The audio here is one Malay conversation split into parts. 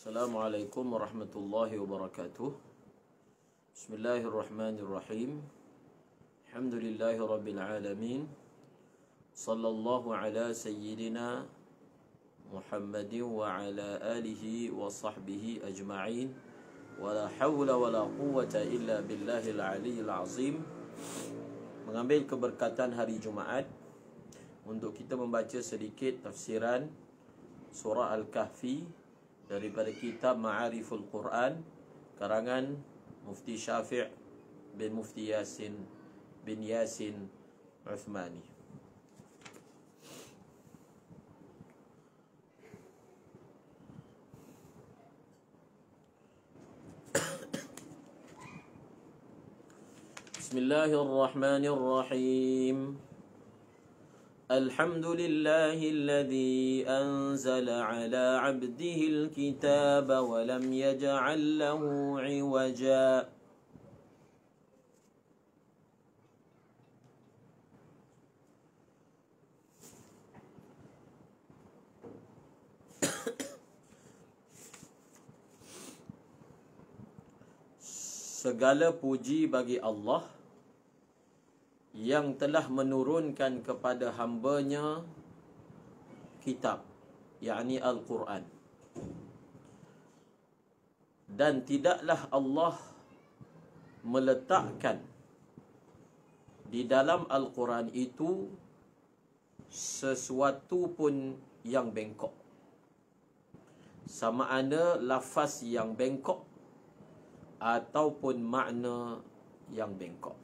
Assalamualaikum warahmatullahi wabarakatuh Bismillahirrahmanirrahim Alhamdulillahi Sallallahu ala sayyidina Muhammadin wa ala alihi wa sahbihi ajma'in Wa la hawla wa la quwata illa billahi al-aliyyil azim Mengambil keberkatan hari Jumaat Untuk kita membaca sedikit tafsiran Surah Al-Kahfi daripada kitab Ma'ariful Quran karangan Mufti Syafi' bin Mufti Yasin bin Yasin Uthmani. Bismillahirrahmanirrahim. الحمد لله الذي أنزل على عبده الكتاب ولم يجعل له عوجا Segala puji bagi Allah yang telah menurunkan kepada hambanya kitab yakni al-Quran dan tidaklah Allah meletakkan di dalam al-Quran itu sesuatu pun yang bengkok sama ada lafaz yang bengkok ataupun makna yang bengkok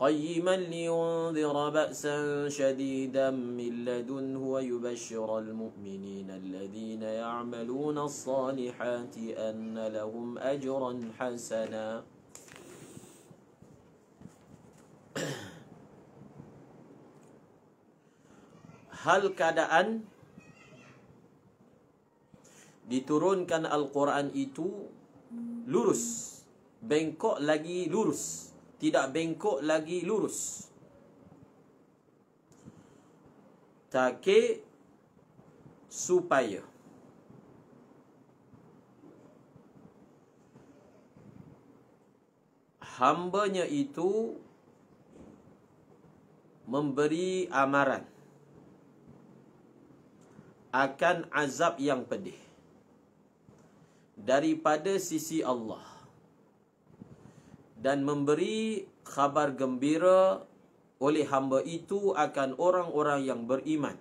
قيما لينذر بأسا شديدا من لدنه ويبشر المؤمنين الذين يعملون الصالحات أن لهم أجرا حسنا hal keadaan diturunkan Al-Quran itu lurus bengkok lagi lurus tidak bengkok lagi lurus. Take supaya hambanya itu memberi amaran akan azab yang pedih daripada sisi Allah dan memberi khabar gembira oleh hamba itu akan orang-orang yang beriman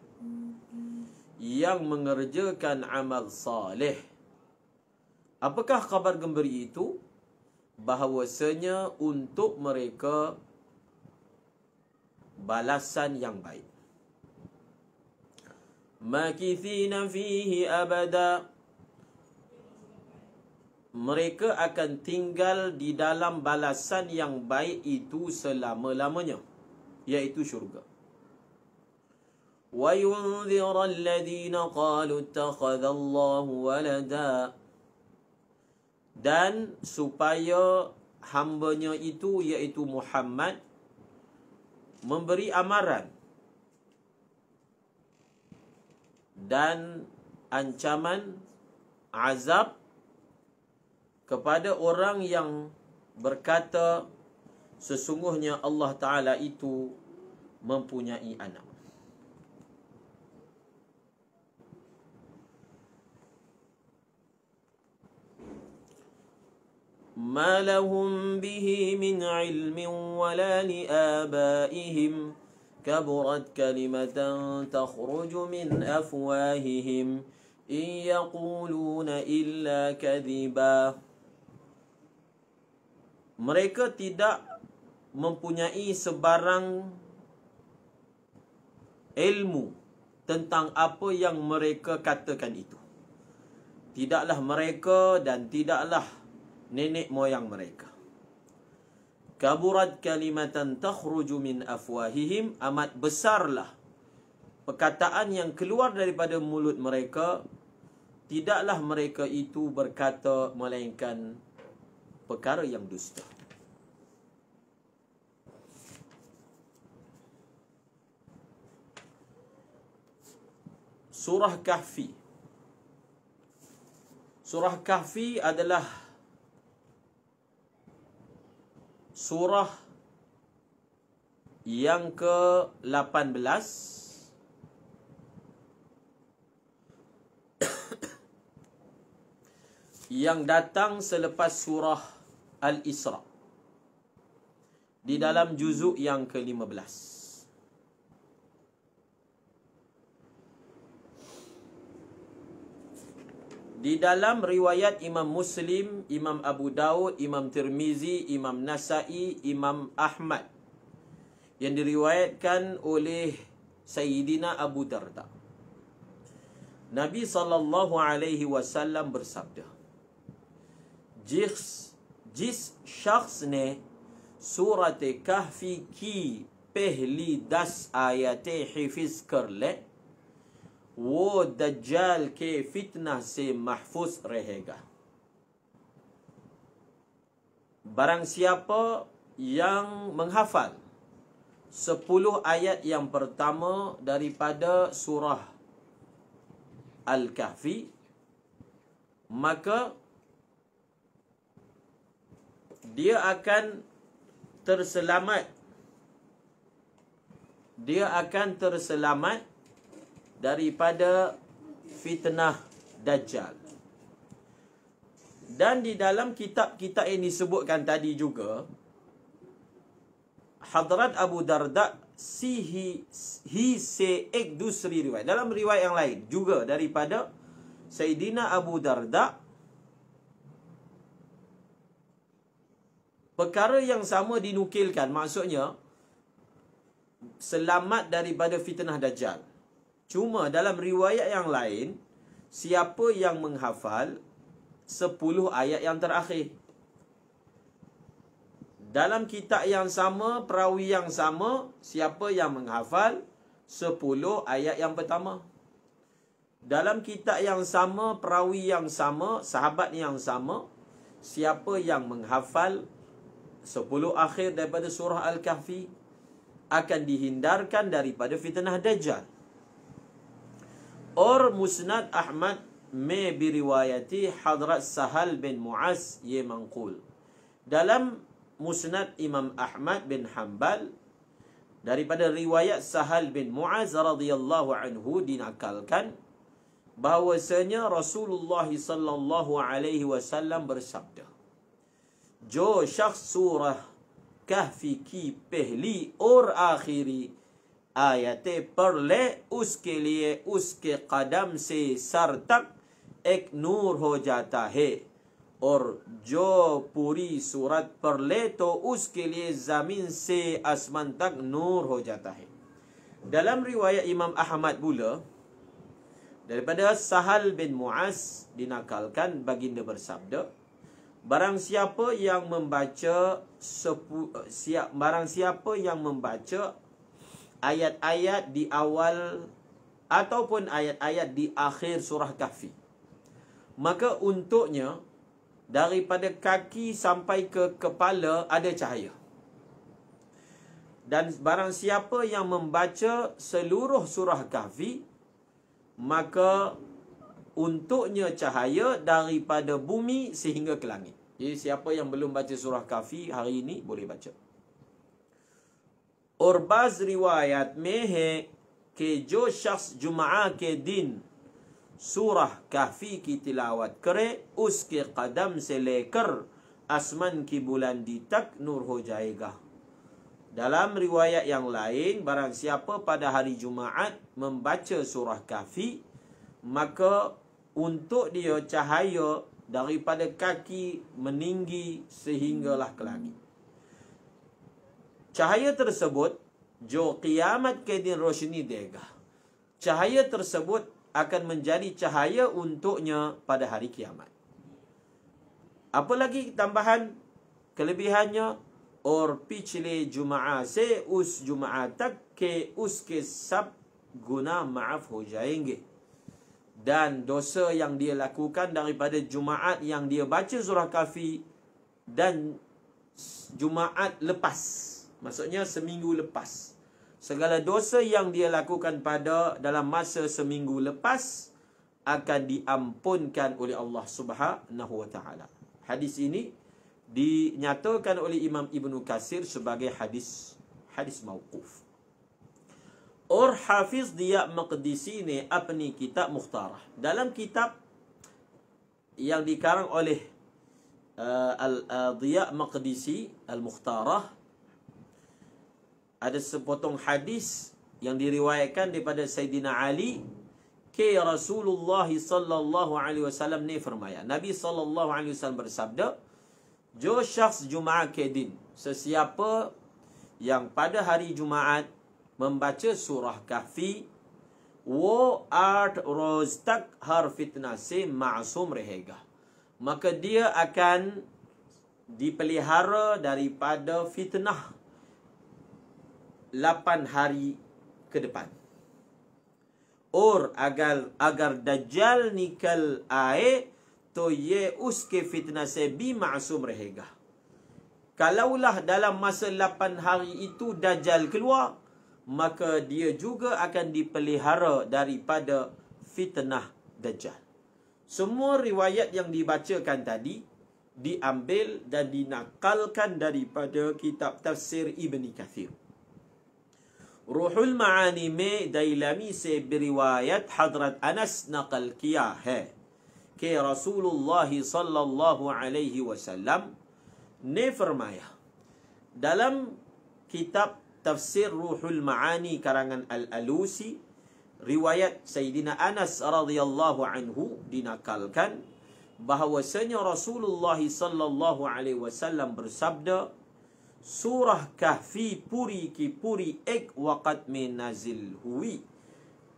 yang mengerjakan amal saleh apakah khabar gembira itu bahawasanya untuk mereka balasan yang baik makithina fihi abada mereka akan tinggal di dalam balasan yang baik itu selama-lamanya iaitu syurga wa yunzira alladhina qalu ittakhadha Allahu walada dan supaya hambanya itu iaitu Muhammad memberi amaran dan ancaman azab kepada orang yang berkata sesungguhnya Allah Ta'ala itu mempunyai anak. ما bihi min من علم ولا لآبائهم كبرت كلمة تخرج من أفواههم إن يقولون إلا كذباً mereka tidak mempunyai sebarang ilmu tentang apa yang mereka katakan itu. Tidaklah mereka dan tidaklah nenek moyang mereka. Kaburat kalimatan takhruju min afwahihim amat besarlah perkataan yang keluar daripada mulut mereka tidaklah mereka itu berkata melainkan perkara yang dusta. Surah Kahfi Surah Kahfi adalah surah yang ke-18 yang datang selepas surah Al-Isra di dalam juzuk yang ke-15 Di dalam riwayat Imam Muslim, Imam Abu Dawud, Imam Tirmizi, Imam Nasai, Imam Ahmad yang diriwayatkan oleh Sayyidina Abu Darda. Nabi sallallahu alaihi wasallam bersabda, "Jikhs جس شخص نے صورت کہفی کی پہلی دس آیتیں حفظ کر لے وہ دجال کے فتنہ سے محفوظ رہے گا barang siapa yang menghafal sepuluh ayat yang pertama daripada surah al-kahfi maka dia akan terselamat dia akan terselamat daripada fitnah dajjal dan di dalam kitab-kitab yang disebutkan tadi juga Hadrat Abu Darda sihi hi se ek dusri riwayat dalam riwayat yang lain juga daripada Sayyidina Abu Darda Perkara yang sama dinukilkan maksudnya selamat daripada fitnah dajjal. Cuma dalam riwayat yang lain siapa yang menghafal 10 ayat yang terakhir. Dalam kitab yang sama, perawi yang sama, siapa yang menghafal 10 ayat yang pertama. Dalam kitab yang sama, perawi yang sama, sahabat yang sama, siapa yang menghafal Sepuluh akhir daripada surah Al-Kahfi Akan dihindarkan daripada fitnah Dajjal Or Musnad Ahmad Me biriwayati Hadrat Sahal bin Muaz Ye Mangkul Dalam Musnad Imam Ahmad bin Hanbal Daripada riwayat Sahal bin Muaz radhiyallahu anhu dinakalkan bahwasanya Rasulullah sallallahu alaihi wasallam bersabda جو شخص سورہ کہف کی پہلی اور آخری آیتیں پڑھ لے اس کے لیے اس کے قدم سے سر تک ایک نور ہو جاتا ہے اور جو پوری سورت پڑھ لے تو اس کے لیے زمین سے آسمان تک نور ہو جاتا ہے dalam riwayat Imam Ahmad pula daripada Sahal bin Muaz dinakalkan baginda bersabda Barang siapa yang membaca sepu, eh, siap, Barang siapa yang membaca Ayat-ayat di awal Ataupun ayat-ayat di akhir surah kahfi Maka untuknya Daripada kaki sampai ke kepala ada cahaya dan barang siapa yang membaca seluruh surah kahfi maka untuknya cahaya daripada bumi sehingga ke langit. Jadi siapa yang belum baca surah Kafi hari ini boleh baca. Orbaz riwayat mehe ke jo syas Jumaat ke din surah Kafi ki tilawat kere uske qadam se lekar asman ki bulan ditak nur ho jaegah. Dalam riwayat yang lain, barang siapa pada hari Jumaat membaca surah Kafi, maka untuk dia cahaya daripada kaki meninggi sehinggalah ke langit. Cahaya tersebut jo kiamat kedin roshni dega. Cahaya tersebut akan menjadi cahaya untuknya pada hari kiamat. Apa lagi tambahan kelebihannya? Or pichle Jumaat se us Jumaat tak ke us ke sab guna maaf ho jayenge dan dosa yang dia lakukan daripada Jumaat yang dia baca surah kafi dan Jumaat lepas. Maksudnya seminggu lepas. Segala dosa yang dia lakukan pada dalam masa seminggu lepas akan diampunkan oleh Allah Subhanahu wa taala. Hadis ini dinyatakan oleh Imam Ibnu Katsir sebagai hadis hadis mauquf. Or hafiz dia maqdisi ni apni kitab mukhtarah. Dalam kitab yang dikarang oleh uh, al uh, Dia Maqdisi Al-Mukhtarah ada sepotong hadis yang diriwayatkan daripada Sayyidina Ali ke Rasulullah sallallahu alaihi wasallam ni Firmanya, Nabi sallallahu alaihi wasallam bersabda jo syakhs Jumaat ke din sesiapa yang pada hari Jumaat membaca surah kahfi wo art roztak har fitnasi ma'sum rehega maka dia akan dipelihara daripada fitnah 8 hari ke depan or agar agar dajjal nikal ae to ye uske fitnah se bi ma'sum rehega kalaulah dalam masa 8 hari itu dajjal keluar maka dia juga akan dipelihara daripada fitnah dajjal. Semua riwayat yang dibacakan tadi diambil dan dinakalkan daripada kitab tafsir Ibn Kathir. Ruhul Ma'ani me dailami se beriwayat Hadrat Anas naqal kiyah ke Rasulullah sallallahu alaihi wasallam ne firmaya dalam kitab Tafsir Ruhul Maani karangan Al Alusi riwayat Sayyidina Anas radhiyallahu anhu dinakalkan bahawasanya Rasulullah sallallahu alaihi wasallam bersabda Surah Kahfi puri ki puri ek waqat me nazil hui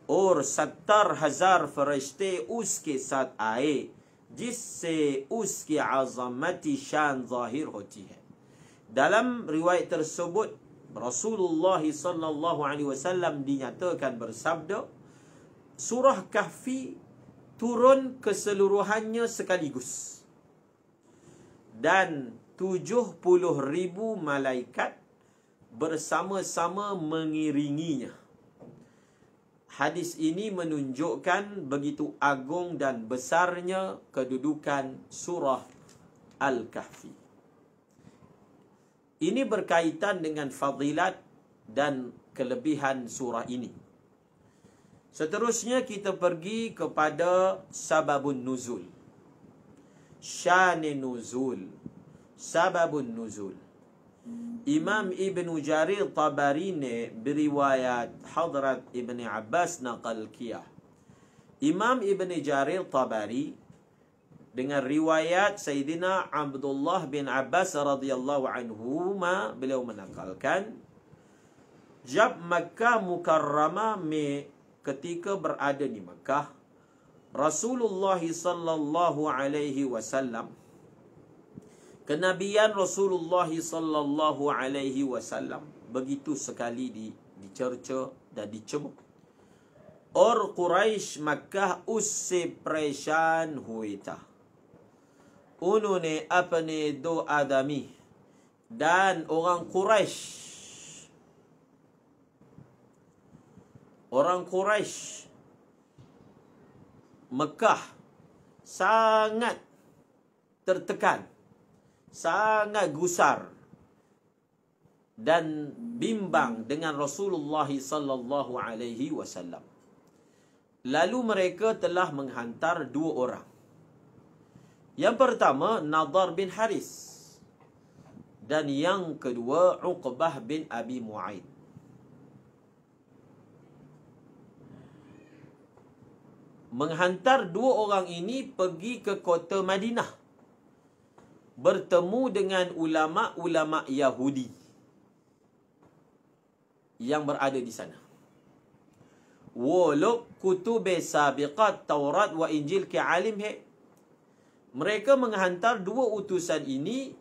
aur 70 hazar farishte uske saath aaye jisse uski azamat shan zahir hoti hai dalam riwayat tersebut Rasulullah sallallahu alaihi wasallam dinyatakan bersabda surah kahfi turun keseluruhannya sekaligus dan tujuh puluh ribu malaikat bersama-sama mengiringinya Hadis ini menunjukkan begitu agung dan besarnya kedudukan surah Al-Kahfi. Ini berkaitan dengan fadilat dan kelebihan surah ini. Seterusnya kita pergi kepada sababun nuzul. Syanin nuzul. Sababun nuzul. Imam Ibn Jarir Tabarine beriwayat Hadrat Ibn Abbas Naqal Kiyah. Imam Ibn Jarir Tabari dengan riwayat Sayyidina Abdullah bin Abbas radhiyallahu anhu ma beliau menakalkan Jab Makkah Mukarrama me ketika berada di Makkah Rasulullah sallallahu alaihi wasallam kenabian Rasulullah sallallahu alaihi wasallam begitu sekali di dicerca dan dicemuk Or Quraisy Makkah usse perishan huita Unune apa ni do adami dan orang Quraisy orang Quraisy Mekah sangat tertekan sangat gusar dan bimbang dengan Rasulullah sallallahu alaihi wasallam lalu mereka telah menghantar dua orang yang pertama Nadar bin Haris dan yang kedua Uqbah bin Abi Muaid. Menghantar dua orang ini pergi ke kota Madinah bertemu dengan ulama-ulama Yahudi yang berada di sana. Wolok kutub sabiqat Taurat wa Injil ke alim mereka menghantar dua utusan ini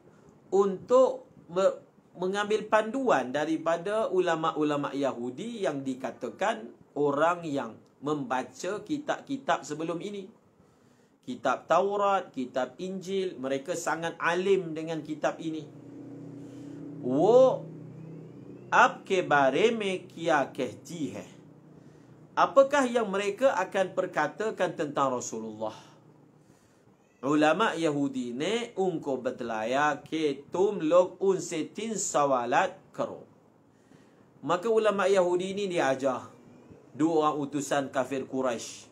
untuk me- mengambil panduan daripada ulama-ulama Yahudi yang dikatakan orang yang membaca kitab-kitab sebelum ini. Kitab Taurat, kitab Injil, mereka sangat alim dengan kitab ini. Wo ap ke bare kia kehti Apakah yang mereka akan perkatakan tentang Rasulullah? ulama Yahudi ne unko batlaya ke tum log unse tin sawalat karo. Maka ulama Yahudi ni diajar dua orang utusan kafir Quraisy.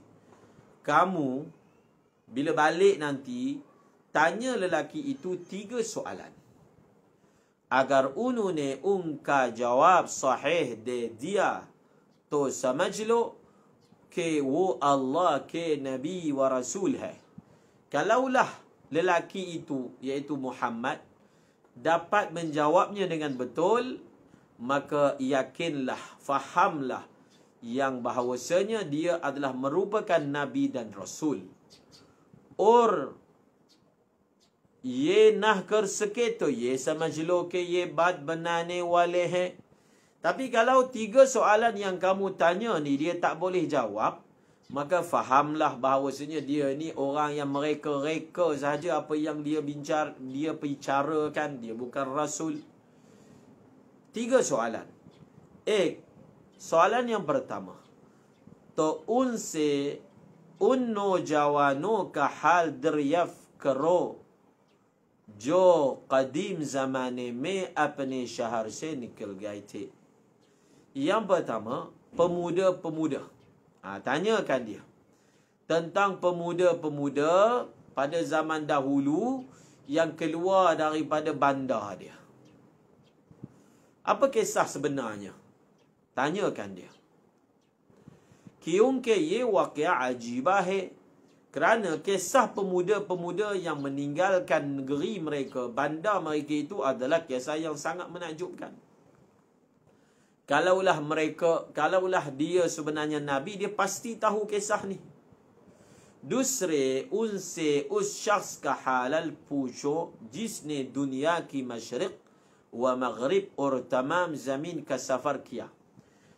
Kamu bila balik nanti tanya lelaki itu tiga soalan. Agar unune unka jawab sahih de dia to samajlo ke wo Allah ke nabi wa rasul hai. Kalaulah lelaki itu iaitu Muhammad dapat menjawabnya dengan betul maka yakinlah fahamlah yang bahawasanya dia adalah merupakan nabi dan rasul or ye nah kar sake to ye samajh lo ke ye bad banane wale hai tapi kalau tiga soalan yang kamu tanya ni dia tak boleh jawab maka fahamlah bahawasanya dia ni orang yang mereka-reka sahaja apa yang dia bincar, dia bicarakan, dia bukan rasul. Tiga soalan. Eh, soalan yang pertama. To unse unno jawanu kahal deryaf kero jo qadim zamane me apne syahar se nikil gaite. Yang pertama, pemuda-pemuda. Hmm. Ha, tanyakan dia. Tentang pemuda-pemuda pada zaman dahulu yang keluar daripada bandar dia. Apa kisah sebenarnya? Tanyakan dia. Kiyungke ye wakia ajibahe. Kerana kisah pemuda-pemuda yang meninggalkan negeri mereka, bandar mereka itu adalah kisah yang sangat menakjubkan. Kalaulah mereka, kalaulah dia sebenarnya Nabi, dia pasti tahu kisah ni. Dusre unse us syakhs ka halal pucho jisne dunia ki masyriq wa maghrib ur tamam zamin ka safar kia.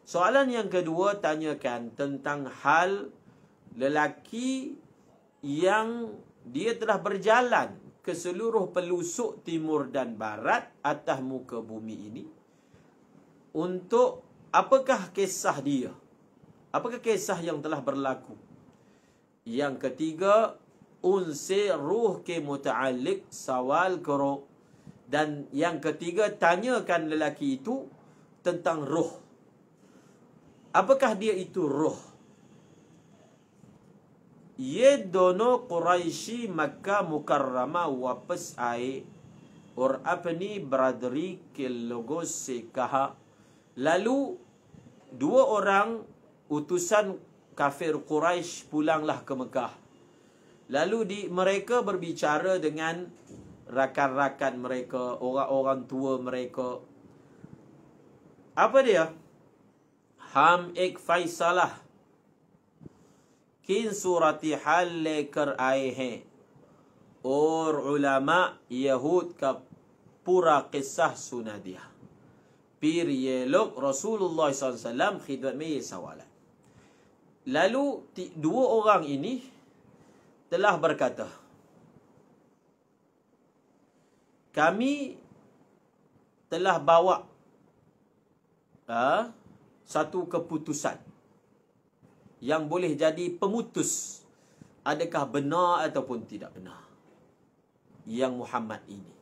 Soalan yang kedua tanyakan tentang hal lelaki yang dia telah berjalan ke seluruh pelusuk timur dan barat atas muka bumi ini untuk apakah kisah dia? Apakah kisah yang telah berlaku? Yang ketiga, unsir ruh ke muta'alik sawal kero. Dan yang ketiga, tanyakan lelaki itu tentang ruh. Apakah dia itu ruh? Ye dono Quraisy maka Mukarrama wapas ai or apni bradri ke logos se kaha Lalu dua orang utusan kafir Quraisy pulanglah ke Mekah. Lalu di mereka berbicara dengan rakan-rakan mereka, orang-orang tua mereka. Apa dia? Ham ik faisalah. Kin surati hal lekar aihe. Or ulama Yahud ka pura kisah sunadiah. Periyeluk Rasulullah SAW khidmat meyye sawalan. Lalu, dua orang ini telah berkata. Kami telah bawa ha, satu keputusan yang boleh jadi pemutus adakah benar ataupun tidak benar yang Muhammad ini.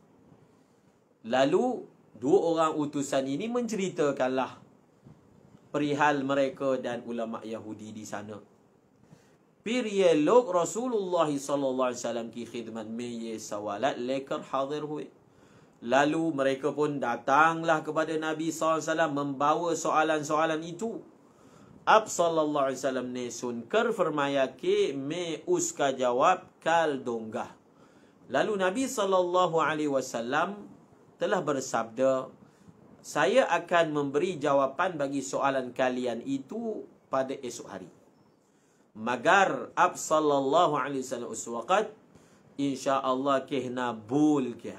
Lalu dua orang utusan ini menceritakanlah perihal mereka dan ulama Yahudi di sana. log Rasulullah sallallahu alaihi wasallam ki khidmat meye sawalat lekar hadir hui. Lalu mereka pun datanglah kepada Nabi sallallahu alaihi wasallam membawa soalan-soalan itu. Ab sallallahu alaihi wasallam ne sun kar fermaya ke me uska jawab kal dongah. Lalu Nabi sallallahu alaihi wasallam telah bersabda saya akan memberi jawapan bagi soalan kalian itu pada esok hari magar ab sallallahu alaihi wasallam uswaqat insyaallah kehna bul ke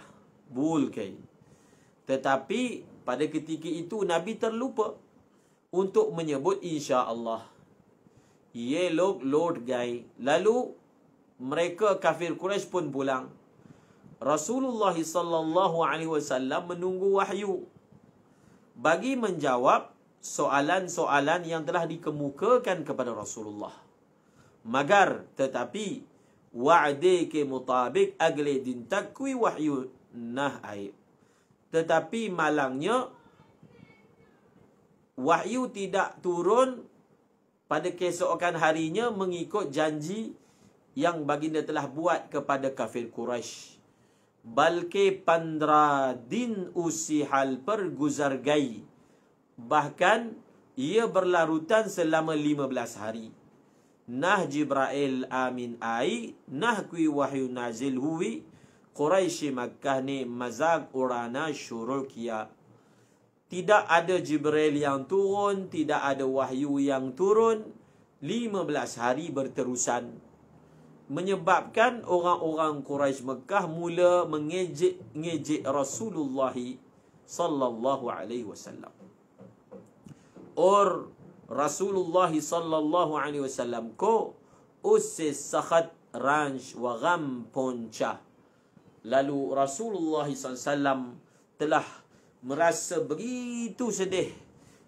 bul ke tetapi pada ketika itu nabi terlupa untuk menyebut insyaallah ye log lord guy lalu mereka kafir quraish pun pulang Rasulullah sallallahu alaihi wasallam menunggu wahyu bagi menjawab soalan-soalan yang telah dikemukakan kepada Rasulullah. Magar tetapi wa'de ke mutabik agle din takwi wahyu nah aib. Tetapi malangnya wahyu tidak turun pada keesokan harinya mengikut janji yang baginda telah buat kepada kafir Quraisy balke pandra din usihal perguzar gai. Bahkan ia berlarutan selama lima belas hari. Nah Jibrail amin ai, nah kui wahyu nazil huwi, Quraisy Makkah ni mazak urana syurukia. Tidak ada Jibrail yang turun, tidak ada wahyu yang turun, 15 hari berterusan menyebabkan orang-orang Quraisy Mekah mula mengejek-ngejek Rasulullah sallallahu alaihi wasallam. Or Rasulullah sallallahu alaihi wasallam ko usis sakat ranj wa gam ponca. Lalu Rasulullah sallallahu telah merasa begitu sedih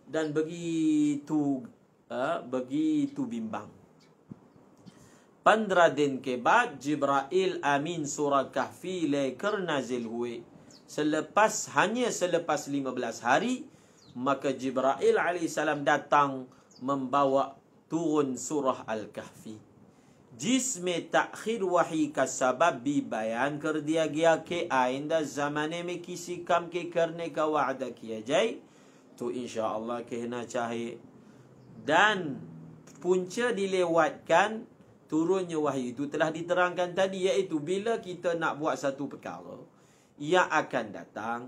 dan begitu uh, begitu bimbang. پندرہ دن کے بعد جبرائیل امین سورہ کحفی لے کر نازل ہوئے selepas hanya selepas 15 hari maka Jibril alaihi salam datang membawa turun surah al-kahfi jisme ta'khir wahyi ka sabab bi bayan kar diya gaya ke aainda zamane mein kisi kam ke karne ka wada kiya jaye to insyaallah kehna chahe dan punca dilewatkan turunnya wahyu itu telah diterangkan tadi iaitu bila kita nak buat satu perkara yang akan datang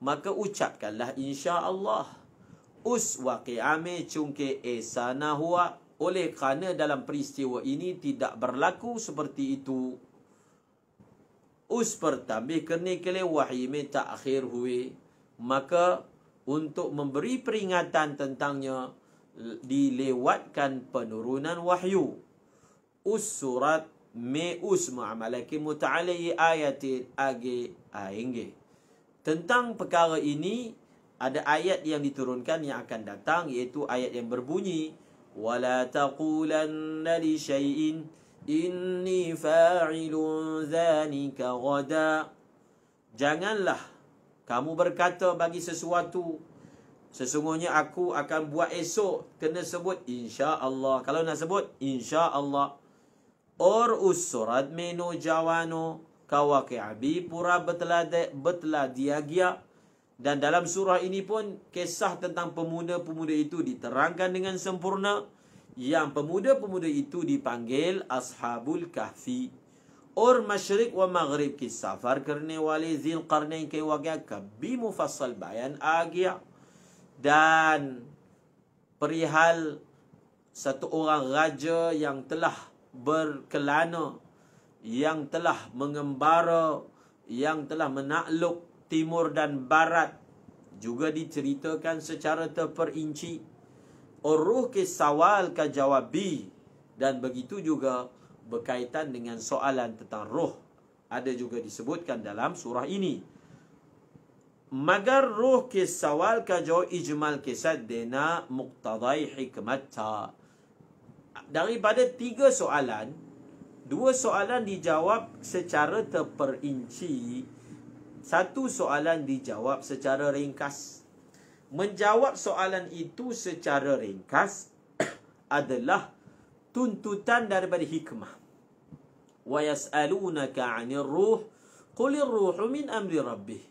maka ucapkanlah insya-Allah us waqi'ame cungke esana huwa oleh kerana dalam peristiwa ini tidak berlaku seperti itu us pertambih kerana kele wahyu me takhir huwe maka untuk memberi peringatan tentangnya dilewatkan penurunan wahyu usurat me us ma'amalaki muta'alai ayatin age ainge. Tentang perkara ini, ada ayat yang diturunkan yang akan datang iaitu ayat yang berbunyi wala taqulanna li shay'in inni fa'ilun dhanika ghada janganlah kamu berkata bagi sesuatu sesungguhnya aku akan buat esok kena sebut insya-Allah kalau nak sebut insya-Allah اور اس صورت میں نوجوانوں کا واقعہ بھی پورا بتلا, دے بتلا دیا گیا Dan dalam surah ini pun kisah tentang pemuda-pemuda itu diterangkan dengan sempurna. Yang pemuda-pemuda itu dipanggil Ashabul Kahfi. Or Masyrik wa Maghrib kisafar kerana wali zil qarnain ke wakil kabi mufassal bayan agia. Dan perihal satu orang raja yang telah berkelana yang telah mengembara yang telah menakluk timur dan barat juga diceritakan secara terperinci uruh ke sawal ka jawabi dan begitu juga berkaitan dengan soalan tentang roh ada juga disebutkan dalam surah ini magar roh ke sawal ka jo ijmal ke sad dena muqtadai hikmat daripada tiga soalan, dua soalan dijawab secara terperinci, satu soalan dijawab secara ringkas. Menjawab soalan itu secara ringkas adalah tuntutan daripada hikmah. وَيَسْأَلُونَكَ عَنِ الرُّوحِ قُلِ الرُّوحُ مِنْ أَمْرِ رَبِّهِ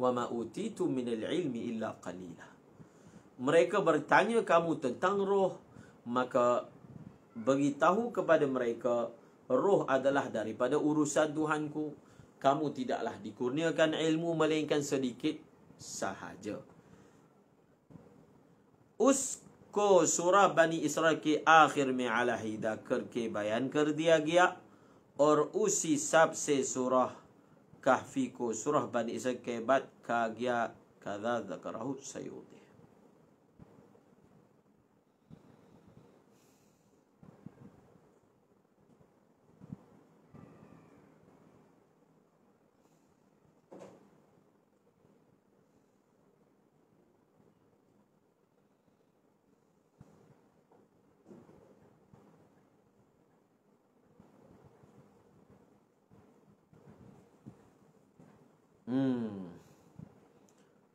وَمَا أُوتِيتُمْ مِنَ الْعِلْمِ إِلَّا قَلِيلًا Mereka bertanya kamu tentang roh, maka beritahu kepada mereka roh adalah daripada urusan Tuhanku kamu tidaklah dikurniakan ilmu melainkan sedikit sahaja usko surah bani israel ke akhir me ala hida kar bayan kar diya gaya aur usi sab se surah kahfiko surah bani israel ke bad ka gaya kada zakarahu sayyuti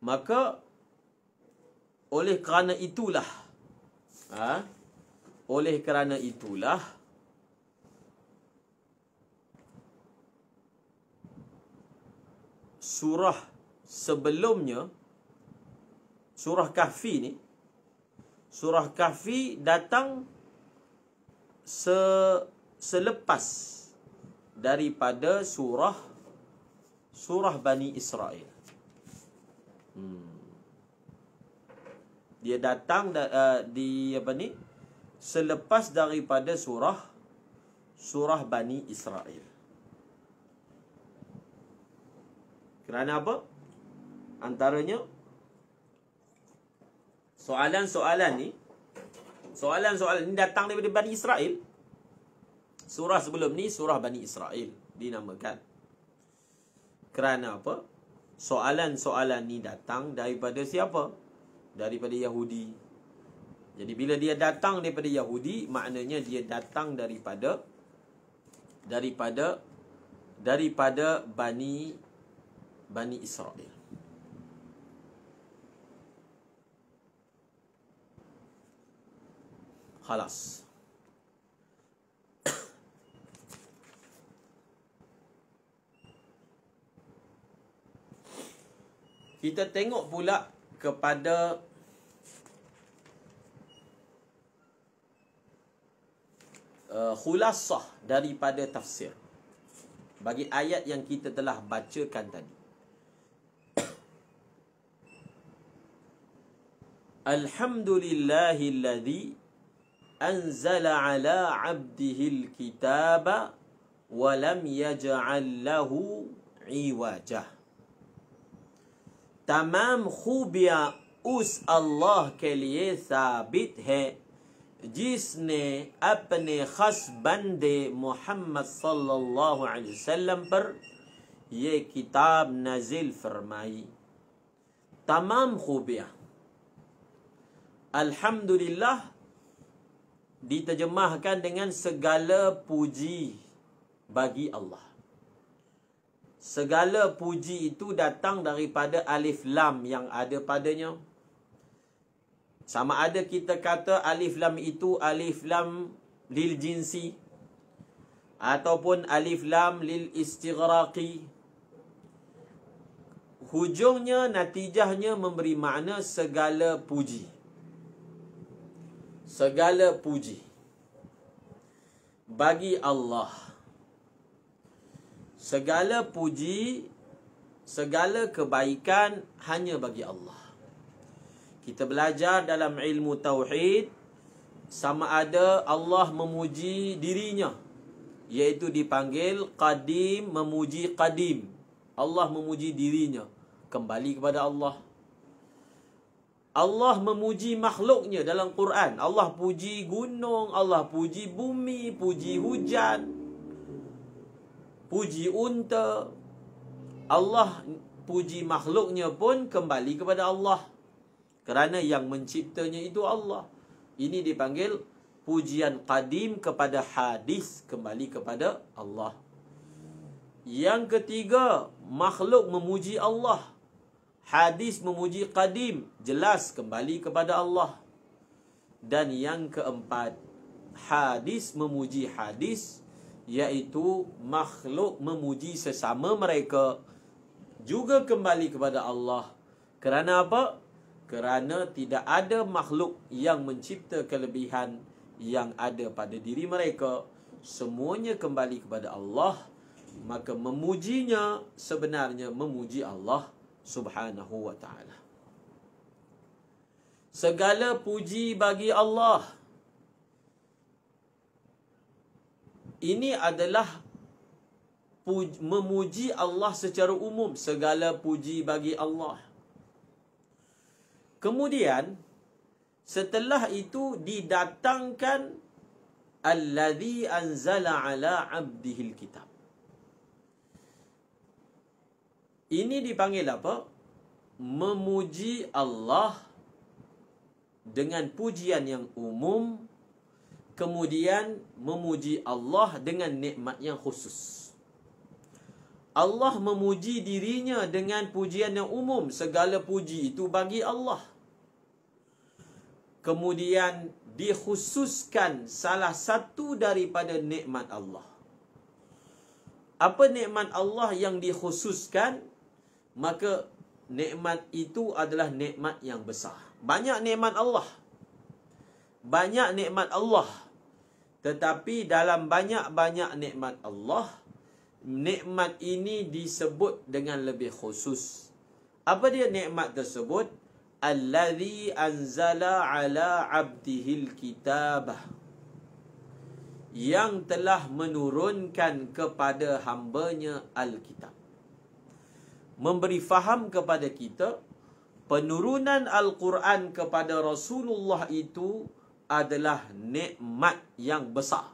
maka oleh kerana itulah ha? oleh kerana itulah surah sebelumnya surah kahfi ni surah kahfi datang se selepas daripada surah surah Bani Israel Hmm. Dia datang uh, di apa ni? Selepas daripada surah surah Bani Israel. Kerana apa? Antaranya soalan-soalan ni soalan-soalan ni datang daripada Bani Israel. Surah sebelum ni surah Bani Israel dinamakan. Kerana apa? soalan-soalan ni datang daripada siapa? Daripada Yahudi. Jadi bila dia datang daripada Yahudi, maknanya dia datang daripada daripada daripada Bani Bani Israel. Halas. kita tengok pula kepada uh, khulasah daripada tafsir bagi ayat yang kita telah bacakan tadi Alhamdulillahilladzi anzala ala abdihil kitaba wa lam yaj'al lahu iwajah تمام خوبیاں اس اللہ کے لیے ثابت ہے جس نے اپنے خاص بندے محمد صلی اللہ علیہ وسلم پر یہ کتاب نازل فرمائی تمام خوبیاں الحمدللہ diterjemahkan dengan segala puji bagi Allah Segala puji itu datang daripada alif lam yang ada padanya. Sama ada kita kata alif lam itu alif lam lil jinsi. Ataupun alif lam lil istighraqi. Hujungnya, natijahnya memberi makna segala puji. Segala puji. Bagi Allah. Segala puji, segala kebaikan hanya bagi Allah. Kita belajar dalam ilmu Tauhid, sama ada Allah memuji dirinya. Iaitu dipanggil Qadim memuji Qadim. Allah memuji dirinya. Kembali kepada Allah. Allah memuji makhluknya dalam Quran. Allah puji gunung, Allah puji bumi, puji hujan puji unta. Allah puji makhluknya pun kembali kepada Allah. Kerana yang menciptanya itu Allah. Ini dipanggil pujian qadim kepada hadis kembali kepada Allah. Yang ketiga, makhluk memuji Allah. Hadis memuji qadim jelas kembali kepada Allah. Dan yang keempat, hadis memuji hadis iaitu makhluk memuji sesama mereka juga kembali kepada Allah. Kerana apa? Kerana tidak ada makhluk yang mencipta kelebihan yang ada pada diri mereka. Semuanya kembali kepada Allah. Maka memujinya sebenarnya memuji Allah subhanahu wa ta'ala. Segala puji bagi Allah. Allah. ini adalah puji, memuji Allah secara umum segala puji bagi Allah kemudian setelah itu didatangkan alladhi anzala ala abdihil kitab ini dipanggil apa memuji Allah dengan pujian yang umum kemudian memuji Allah dengan nikmat yang khusus. Allah memuji dirinya dengan pujian yang umum. Segala puji itu bagi Allah. Kemudian dikhususkan salah satu daripada nikmat Allah. Apa nikmat Allah yang dikhususkan? Maka nikmat itu adalah nikmat yang besar. Banyak nikmat Allah banyak nikmat Allah. Tetapi dalam banyak-banyak nikmat Allah, nikmat ini disebut dengan lebih khusus. Apa dia nikmat tersebut? Allazi anzala ala 'abdihi al-kitabah. Yang telah menurunkan kepada hambanya Al-Kitab. Memberi faham kepada kita, penurunan Al-Quran kepada Rasulullah itu adalah nikmat yang besar.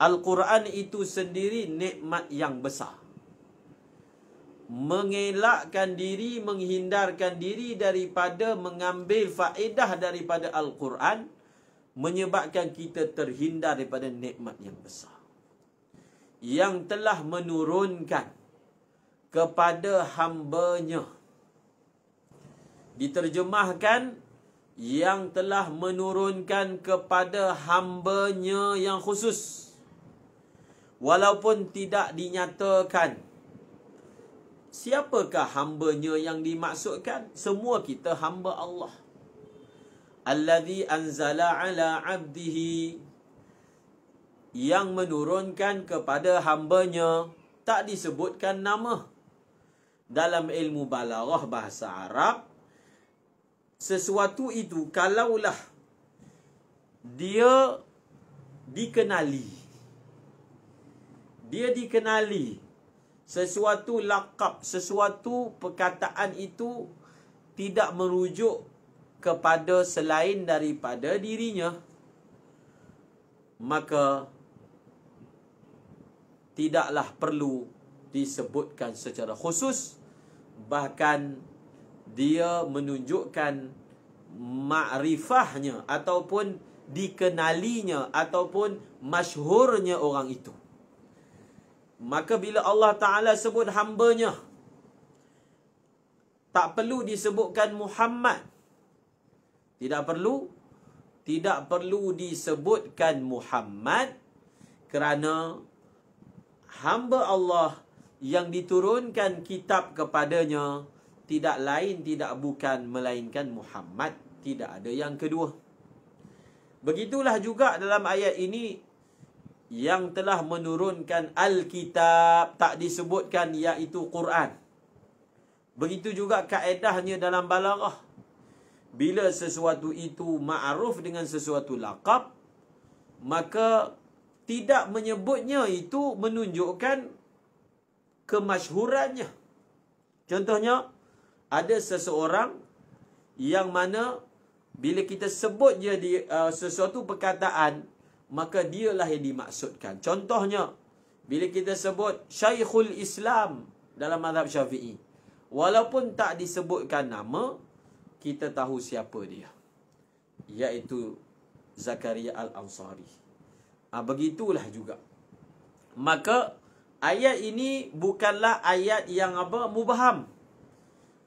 Al-Quran itu sendiri nikmat yang besar. Mengelakkan diri, menghindarkan diri daripada mengambil faedah daripada Al-Quran menyebabkan kita terhindar daripada nikmat yang besar. Yang telah menurunkan kepada hambanya. Diterjemahkan yang telah menurunkan kepada hamba-nya yang khusus walaupun tidak dinyatakan siapakah hamba-nya yang dimaksudkan semua kita hamba Allah allazi anzala ala abdihi yang menurunkan kepada hamba-nya tak disebutkan nama dalam ilmu balaghah bahasa Arab sesuatu itu kalaulah dia dikenali dia dikenali sesuatu lakap sesuatu perkataan itu tidak merujuk kepada selain daripada dirinya maka tidaklah perlu disebutkan secara khusus bahkan dia menunjukkan makrifahnya ataupun dikenalinya ataupun masyhurnya orang itu maka bila Allah taala sebut hamba-Nya tak perlu disebutkan Muhammad tidak perlu tidak perlu disebutkan Muhammad kerana hamba Allah yang diturunkan kitab kepadanya tidak lain tidak bukan melainkan Muhammad tidak ada yang kedua begitulah juga dalam ayat ini yang telah menurunkan Alkitab tak disebutkan iaitu Quran begitu juga kaedahnya dalam balaghah bila sesuatu itu ma'ruf dengan sesuatu laqab maka tidak menyebutnya itu menunjukkan kemasyhurannya contohnya ada seseorang yang mana bila kita sebut dia di uh, sesuatu perkataan maka dialah yang dimaksudkan contohnya bila kita sebut syaikhul islam dalam mazhab syafi'i walaupun tak disebutkan nama kita tahu siapa dia iaitu zakaria al-ansari ah uh, begitulah juga maka ayat ini bukanlah ayat yang apa mubaham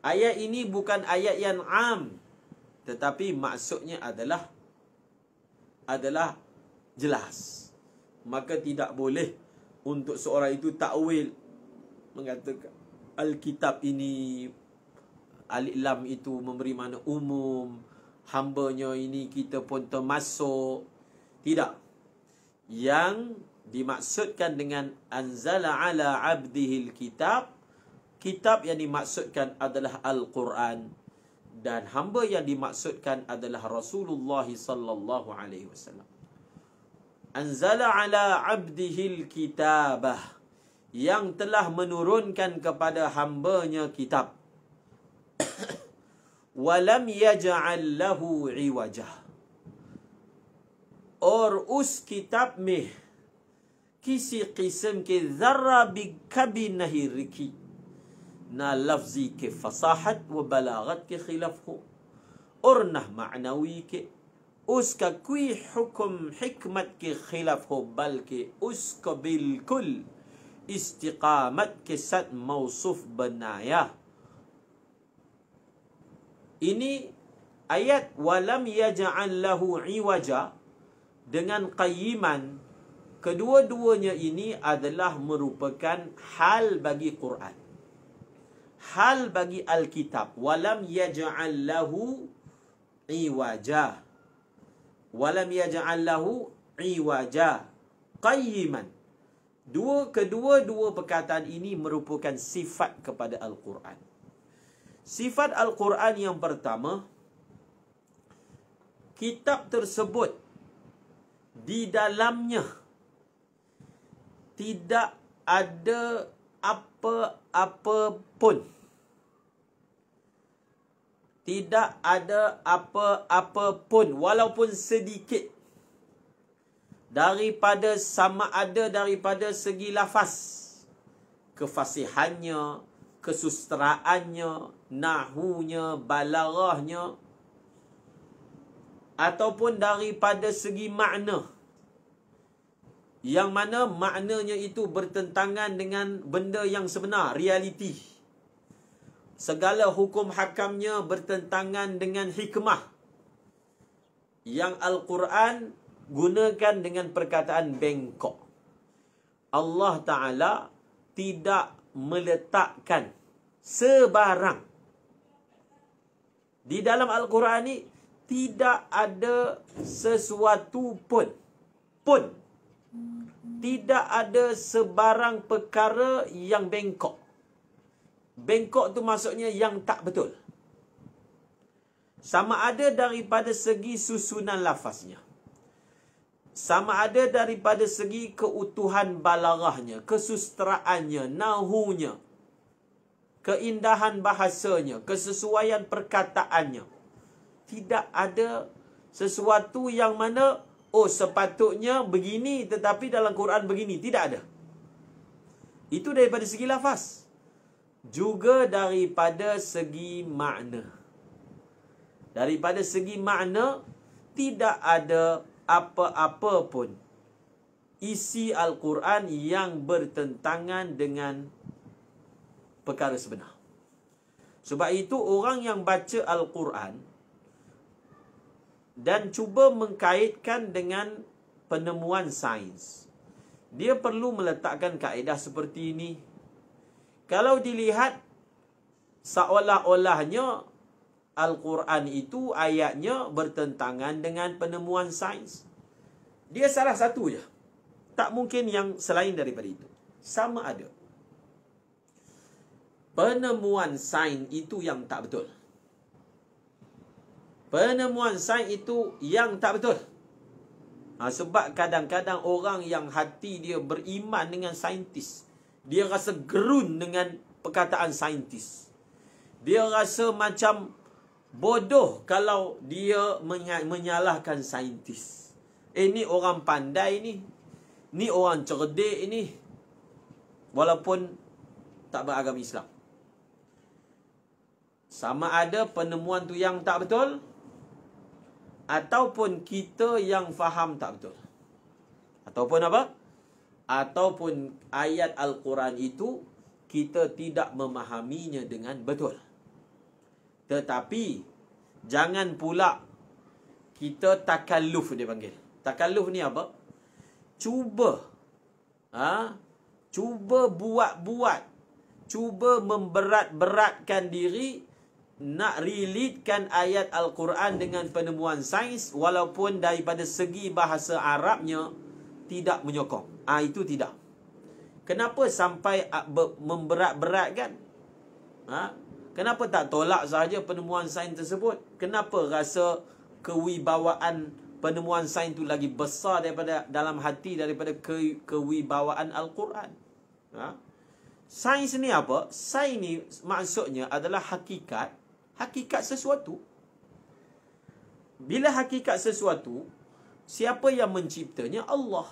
Ayat ini bukan ayat yang am tetapi maksudnya adalah adalah jelas. Maka tidak boleh untuk seorang itu takwil mengatakan alkitab ini al-ilam itu memberi mana umum hambanya ini kita pun termasuk tidak yang dimaksudkan dengan anzala ala abdihil kitab Kitab yang dimaksudkan adalah Al-Quran dan hamba yang dimaksudkan adalah Rasulullah sallallahu alaihi wasallam. Anzala ala abdihi al-kitabah yang telah menurunkan kepada hambanya kitab. Wa lam yaj'al lahu iwajah. Or us kitab meh kisi qisam ke zarra bi kabin nahi rikit. نہ لفظی کے فصاحت و بلاغت کے خلاف ہو اور نہ معنوی کے اس کا کوئی حکم حکمت کے خلاف ہو بلکہ اس کو بالکل استقامت کے ساتھ موصف بنایا ini ayat walam yaj'al lahu iwaja dengan qayyiman kedua-duanya ini adalah merupakan hal bagi Quran hal bagi Alkitab. Walam yaj'al lahu iwajah. Walam yaj'al lahu iwajah. Qayyiman. Dua, kedua-dua perkataan ini merupakan sifat kepada Al-Quran. Sifat Al-Quran yang pertama, kitab tersebut di dalamnya tidak ada apa-apa pun. Tidak ada apa-apa pun walaupun sedikit daripada sama ada daripada segi lafaz kefasihannya, kesusteraannya, nahunya, balaghahnya ataupun daripada segi makna yang mana maknanya itu bertentangan dengan benda yang sebenar, realiti. Segala hukum hakamnya bertentangan dengan hikmah yang Al-Quran gunakan dengan perkataan bengkok. Allah Ta'ala tidak meletakkan sebarang. Di dalam Al-Quran ini tidak ada sesuatu pun. Pun. Tidak ada sebarang perkara yang bengkok. Bengkok tu maksudnya yang tak betul. Sama ada daripada segi susunan lafaznya. Sama ada daripada segi keutuhan balarahnya, kesusteraannya, nahunya, keindahan bahasanya, kesesuaian perkataannya. Tidak ada sesuatu yang mana, oh sepatutnya begini tetapi dalam Quran begini. Tidak ada. Itu daripada segi lafaz. Lafaz juga daripada segi makna. Daripada segi makna tidak ada apa-apa pun isi al-Quran yang bertentangan dengan perkara sebenar. Sebab itu orang yang baca al-Quran dan cuba mengkaitkan dengan penemuan sains. Dia perlu meletakkan kaedah seperti ini, kalau dilihat seolah-olahnya Al-Quran itu ayatnya bertentangan dengan penemuan sains. Dia salah satu je. Tak mungkin yang selain daripada itu. Sama ada. Penemuan sains itu yang tak betul. Penemuan sains itu yang tak betul. Ha, sebab kadang-kadang orang yang hati dia beriman dengan saintis. Dia rasa gerun dengan perkataan saintis. Dia rasa macam bodoh kalau dia menyalahkan saintis. Eh ni orang pandai ni. Ni orang cerdik ni. Walaupun tak beragama Islam. Sama ada penemuan tu yang tak betul. Ataupun kita yang faham tak betul. Ataupun apa? Apa? ataupun ayat Al-Quran itu kita tidak memahaminya dengan betul. Tetapi jangan pula kita takalluf dia panggil. Takalluf ni apa? Cuba ha? cuba buat-buat. Cuba memberat-beratkan diri nak rilitkan ayat Al-Quran dengan penemuan sains walaupun daripada segi bahasa Arabnya tidak menyokong. Ah ha, itu tidak. Kenapa sampai ah, memberat-beratkan? Ha? Kenapa tak tolak sahaja penemuan sains tersebut? Kenapa rasa kewibawaan penemuan sains itu lagi besar daripada dalam hati daripada ke, kewibawaan Al-Quran? Ha? Sains ni apa? Sains ni maksudnya adalah hakikat, hakikat sesuatu. Bila hakikat sesuatu, siapa yang menciptanya? Allah.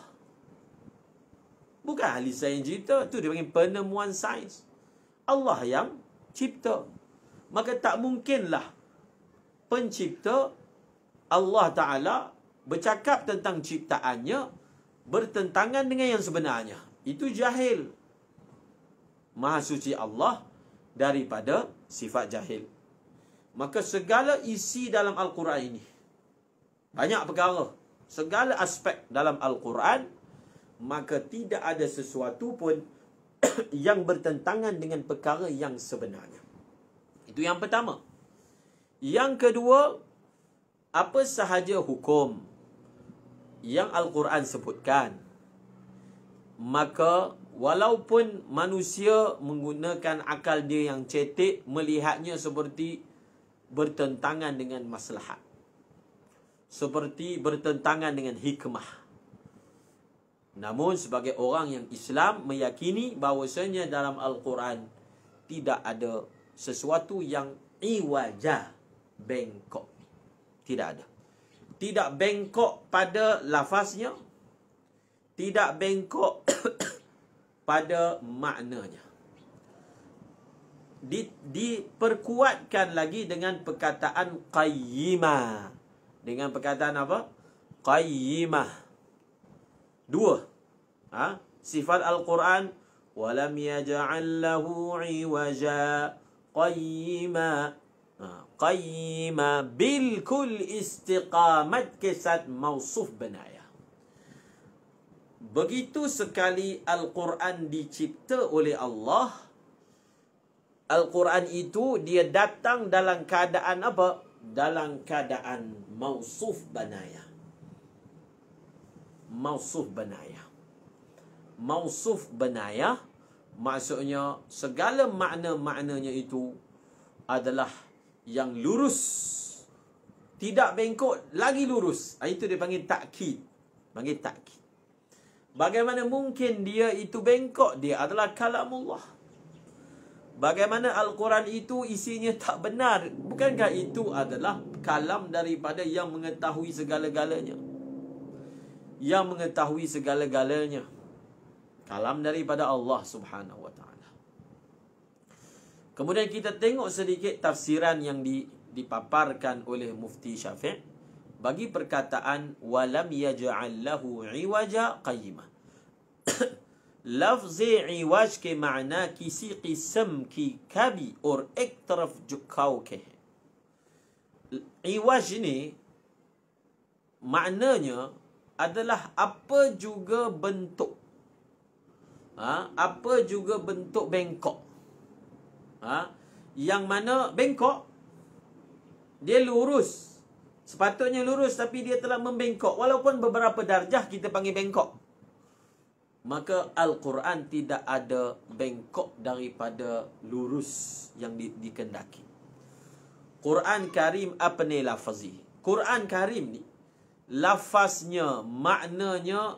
Bukan ahli sains cipta. tu dia panggil penemuan sains. Allah yang cipta. Maka tak mungkinlah pencipta Allah Ta'ala bercakap tentang ciptaannya bertentangan dengan yang sebenarnya. Itu jahil. Maha suci Allah daripada sifat jahil. Maka segala isi dalam Al-Quran ini. Banyak perkara. Segala aspek dalam Al-Quran maka tidak ada sesuatu pun yang bertentangan dengan perkara yang sebenarnya. Itu yang pertama. Yang kedua, apa sahaja hukum yang Al-Quran sebutkan, maka walaupun manusia menggunakan akal dia yang cetek, melihatnya seperti bertentangan dengan maslahat. Seperti bertentangan dengan hikmah. Namun sebagai orang yang Islam meyakini bahawasanya dalam Al-Quran tidak ada sesuatu yang iwaja bengkok. Tidak ada. Tidak bengkok pada lafaznya. Tidak bengkok pada maknanya. Di, diperkuatkan lagi dengan perkataan qayyimah. Dengan perkataan apa? Qayyimah. Dua. Ha? Sifat Al-Quran. Walam yaja'al lahu iwaja qayyima. Ha. Qayyima bilkul istiqamat kesat mausuf benaya. Begitu sekali Al-Quran dicipta oleh Allah, Al-Quran itu dia datang dalam keadaan apa? Dalam keadaan mausuf banaya mausuf banayah. Mausuf banayah maksudnya segala makna-maknanya itu adalah yang lurus. Tidak bengkok, lagi lurus. Ah, itu dia panggil takkid. Panggil takkid. Bagaimana mungkin dia itu bengkok? Dia adalah kalamullah. Bagaimana Al-Quran itu isinya tak benar? Bukankah itu adalah kalam daripada yang mengetahui segala-galanya? yang mengetahui segala-galanya. Kalam daripada Allah subhanahu wa ta'ala. Kemudian kita tengok sedikit tafsiran yang dipaparkan oleh Mufti Syafiq. Bagi perkataan, وَلَمْ يَجَعَلْ لَهُ عِوَجَ قَيِّمَةً Lafzi iwaj ke makna kisi qisam ki kabi or ek taraf jukau ke. Iwaj ni maknanya adalah apa juga bentuk ha? apa juga bentuk bengkok ha? yang mana bengkok dia lurus sepatutnya lurus tapi dia telah membengkok walaupun beberapa darjah kita panggil bengkok maka al-Quran tidak ada bengkok daripada lurus yang di dikendaki Quran Karim apa ni lafazi Quran Karim ni lafaznya maknanya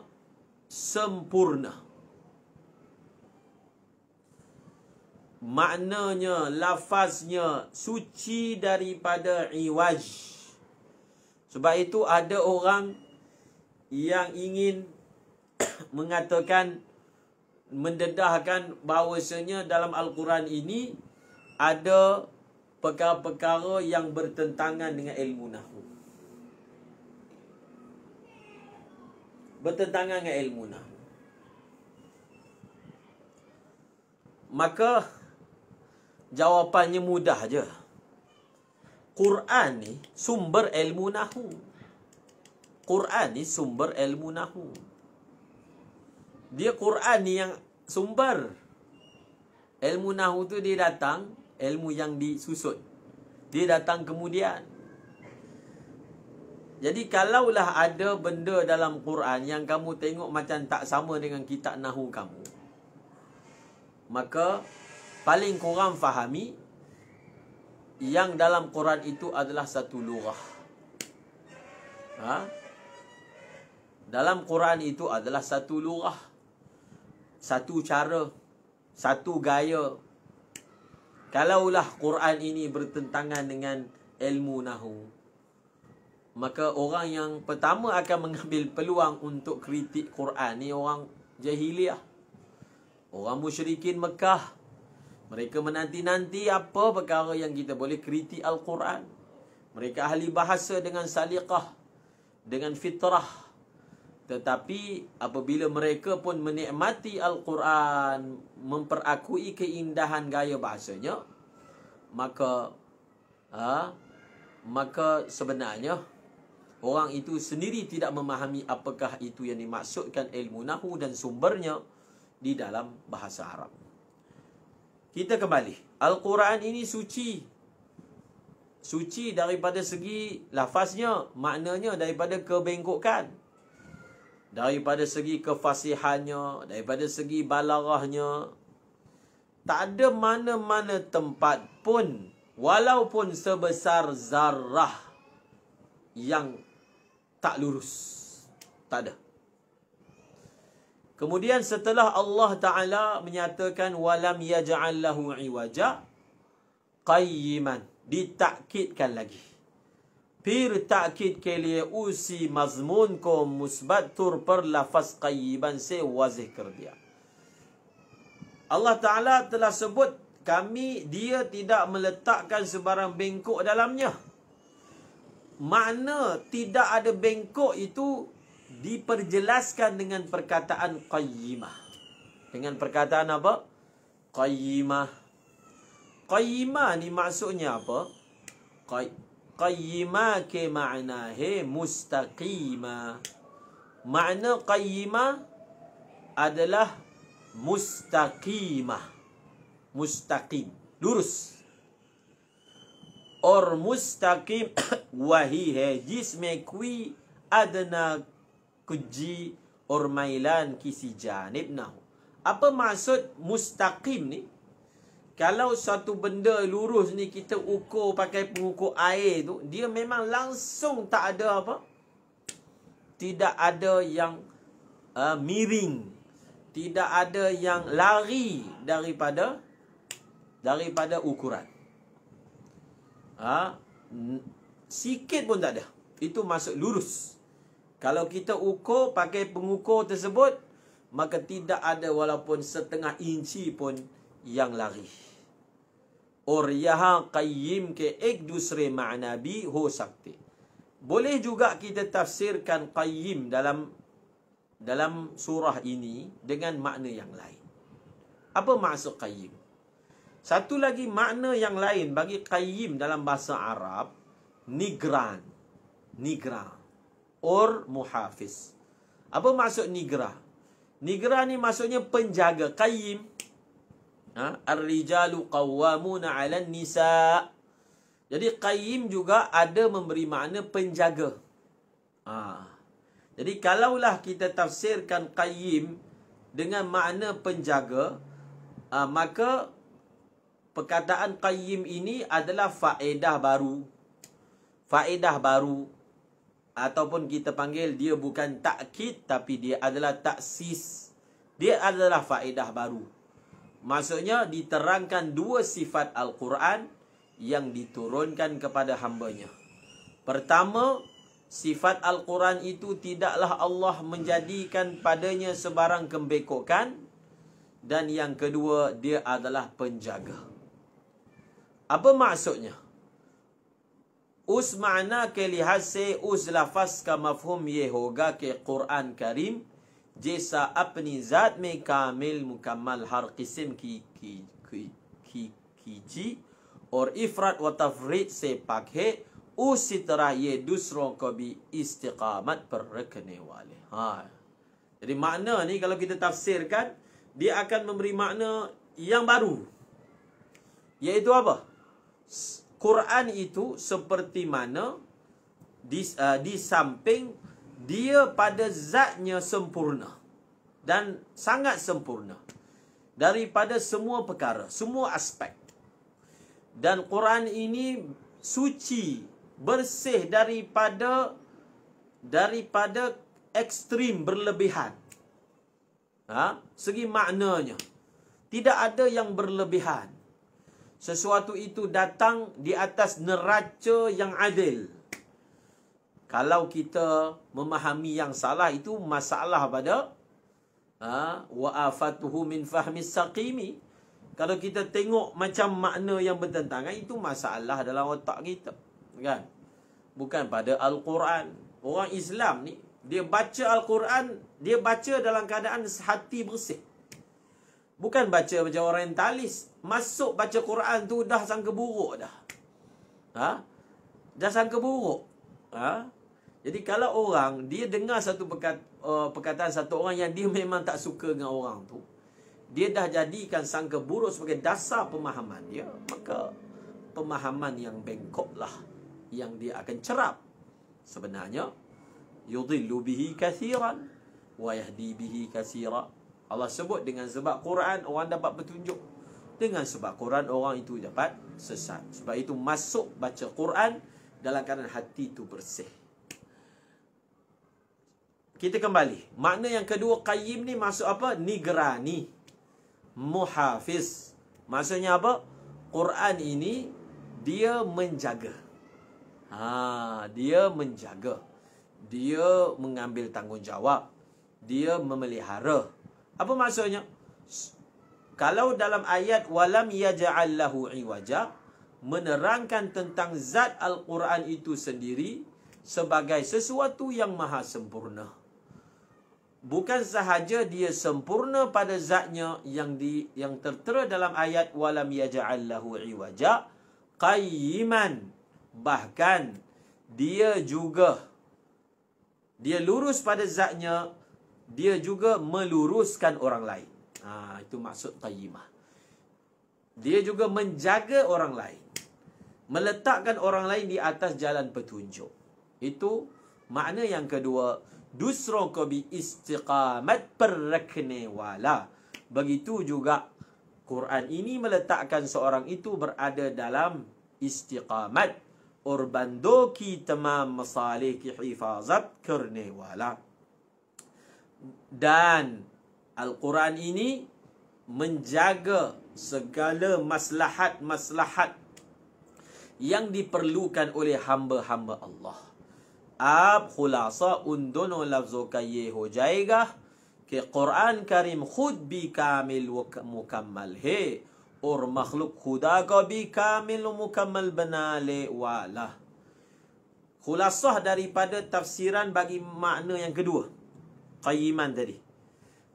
sempurna maknanya lafaznya suci daripada iwaj sebab itu ada orang yang ingin mengatakan mendedahkan bahawasanya dalam al-Quran ini ada perkara-perkara yang bertentangan dengan ilmu nah. bertentangan dengan ilmu na. Maka jawapannya mudah aja. Quran ni sumber ilmu nahu. Quran ni sumber ilmu nahu. Dia Quran ni yang sumber. Ilmu nahu tu dia datang, ilmu yang disusut, Dia datang kemudian. Jadi kalaulah ada benda dalam Quran yang kamu tengok macam tak sama dengan kitab nahu kamu. Maka paling kurang fahami yang dalam Quran itu adalah satu lurah. Ha? Dalam Quran itu adalah satu lurah. Satu cara. Satu gaya. Kalaulah Quran ini bertentangan dengan ilmu nahu maka orang yang pertama akan mengambil peluang untuk kritik Quran ni orang jahiliah. Orang musyrikin Mekah. Mereka menanti-nanti apa perkara yang kita boleh kritik Al-Quran. Mereka ahli bahasa dengan salikah dengan fitrah. Tetapi apabila mereka pun menikmati Al-Quran, memperakui keindahan gaya bahasanya, maka ha, maka sebenarnya orang itu sendiri tidak memahami apakah itu yang dimaksudkan ilmu nahu dan sumbernya di dalam bahasa Arab. Kita kembali. Al-Quran ini suci. Suci daripada segi lafaznya, maknanya daripada kebengkokan. Daripada segi kefasihannya, daripada segi balarahnya. Tak ada mana-mana tempat pun, walaupun sebesar zarah yang tak lurus. Tak ada. Kemudian setelah Allah Taala menyatakan walam yaj'al lahu iwaja qayyiman ditakidkan lagi. Pir takkit ke liye usi mazmun ko musbat tur per lafaz qayyiban se wazih kar dia. Allah Taala telah sebut kami dia tidak meletakkan sebarang bengkok dalamnya makna tidak ada bengkok itu diperjelaskan dengan perkataan qayyimah. Dengan perkataan apa? Qayyimah. Qayyimah ni maksudnya apa? Qay qayyimah ke makna he mustaqimah. Makna qayyimah adalah mustaqimah. Mustaqim. Lurus. اور مستقیم وہی ہے جس میں کوئی ادنا کجی اور میلان کسی جانب نہ ہو apa maksud mustaqim ni? Kalau satu benda lurus ni kita ukur pakai pengukur air tu, dia memang langsung tak ada apa? Tidak ada yang uh, miring. Tidak ada yang lari daripada daripada ukuran ha, sikit pun tak ada. Itu masuk lurus. Kalau kita ukur pakai pengukur tersebut, maka tidak ada walaupun setengah inci pun yang lari. Or yaha qayyim ke ek dusre ma'na ho sakti. Boleh juga kita tafsirkan qayyim dalam dalam surah ini dengan makna yang lain. Apa maksud qayyim? Satu lagi makna yang lain bagi qayyim dalam bahasa Arab, nigran. Nigra or muhafiz. Apa maksud nigra? Nigra ni maksudnya penjaga qayyim. Ha? Ar-rijalu qawwamuna 'alan nisa. Jadi qayyim juga ada memberi makna penjaga. Ha. Jadi kalaulah kita tafsirkan qayyim dengan makna penjaga, ha, maka perkataan qayyim ini adalah faedah baru. Faedah baru. Ataupun kita panggil dia bukan takkit tapi dia adalah taksis. Dia adalah faedah baru. Maksudnya diterangkan dua sifat Al-Quran yang diturunkan kepada hambanya. Pertama, sifat Al-Quran itu tidaklah Allah menjadikan padanya sebarang kembekokan. Dan yang kedua, dia adalah Penjaga. Apa maksudnya? Us makna se us lafaz ka mafhum yehoga ke Quran Karim jesa apni zat me kamil mukammal har qisim ki ki ki ki ji aur ifrat wa tafrid se pak hai usi tarah ye dusron ko bhi istiqamat par rakhne wale ha jadi makna ni kalau kita tafsirkan dia akan memberi makna yang baru iaitu apa Quran itu seperti mana di, uh, di samping dia pada zatnya sempurna dan sangat sempurna daripada semua perkara, semua aspek. Dan Quran ini suci, bersih daripada daripada ekstrim berlebihan. Ha? Segi maknanya. Tidak ada yang berlebihan. Sesuatu itu datang di atas neraca yang adil. Kalau kita memahami yang salah itu masalah pada ha, wa'afatuhu min fahmi saqimi. Kalau kita tengok macam makna yang bertentangan itu masalah dalam otak kita. Kan? Bukan pada Al-Quran. Orang Islam ni dia baca Al-Quran, dia baca dalam keadaan hati bersih. Bukan baca macam orientalis. Masuk baca Quran tu dah sangka buruk dah. Ha? Dah sangka buruk. Ha? Jadi kalau orang, dia dengar satu perkat, uh, perkataan satu orang yang dia memang tak suka dengan orang tu. Dia dah jadikan sangka buruk sebagai dasar pemahaman dia. Maka pemahaman yang bengkok lah. Yang dia akan cerap. Sebenarnya, yudhillu bihi kathiran, wa yahdi bihi kathiran. Allah sebut dengan sebab Quran orang dapat petunjuk. Dengan sebab Quran orang itu dapat sesat. Sebab itu masuk baca Quran dalam keadaan hati itu bersih. Kita kembali. Makna yang kedua qayyim ni masuk apa? Nigrani. Muhafiz. Maksudnya apa? Quran ini dia menjaga. Ha, dia menjaga. Dia mengambil tanggungjawab. Dia memelihara. Apa maksudnya? Kalau dalam ayat walam yaj'al lahu iwaja menerangkan tentang zat al-Quran itu sendiri sebagai sesuatu yang maha sempurna. Bukan sahaja dia sempurna pada zatnya yang di yang tertera dalam ayat walam yaj'al lahu iwaja qayyiman bahkan dia juga dia lurus pada zatnya dia juga meluruskan orang lain. Ha, itu maksud tayyimah. Dia juga menjaga orang lain. Meletakkan orang lain di atas jalan petunjuk. Itu makna yang kedua. Dusroka bi istiqamat perrekne wala. Begitu juga Quran ini meletakkan seorang itu berada dalam istiqamat. Urbandoki tamam masalih ki hifazat kerne wala dan Al-Quran ini menjaga segala maslahat-maslahat yang diperlukan oleh hamba-hamba Allah. Ab khulasa undono lafzo kaye ho jaega ke Quran Karim khud bi kamil wa mukammal he aur makhluk khuda ka bi kamil wa mukammal bana le wala. Khulasah daripada tafsiran bagi makna yang kedua. Qayyiman tadi.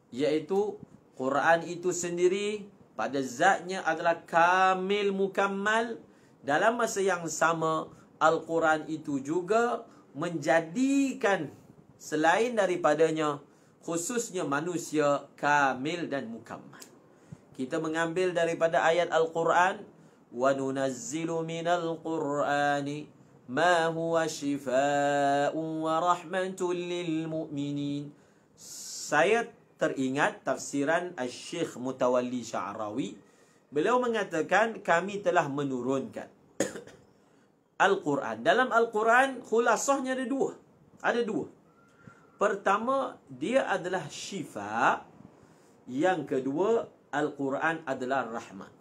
Iaitu Quran itu sendiri pada zatnya adalah kamil mukammal. Dalam masa yang sama Al-Quran itu juga menjadikan selain daripadanya khususnya manusia kamil dan mukammal. Kita mengambil daripada ayat Al-Quran wa nunazzilu minal qur'ani ma huwa shifaa'un wa rahmatun lil mu'minin saya teringat tafsiran Al-Syikh Mutawalli Sya'rawi. Beliau mengatakan kami telah menurunkan Al-Quran. Dalam Al-Quran, khulasahnya ada dua. Ada dua. Pertama, dia adalah syifa. Yang kedua, Al-Quran adalah rahmat.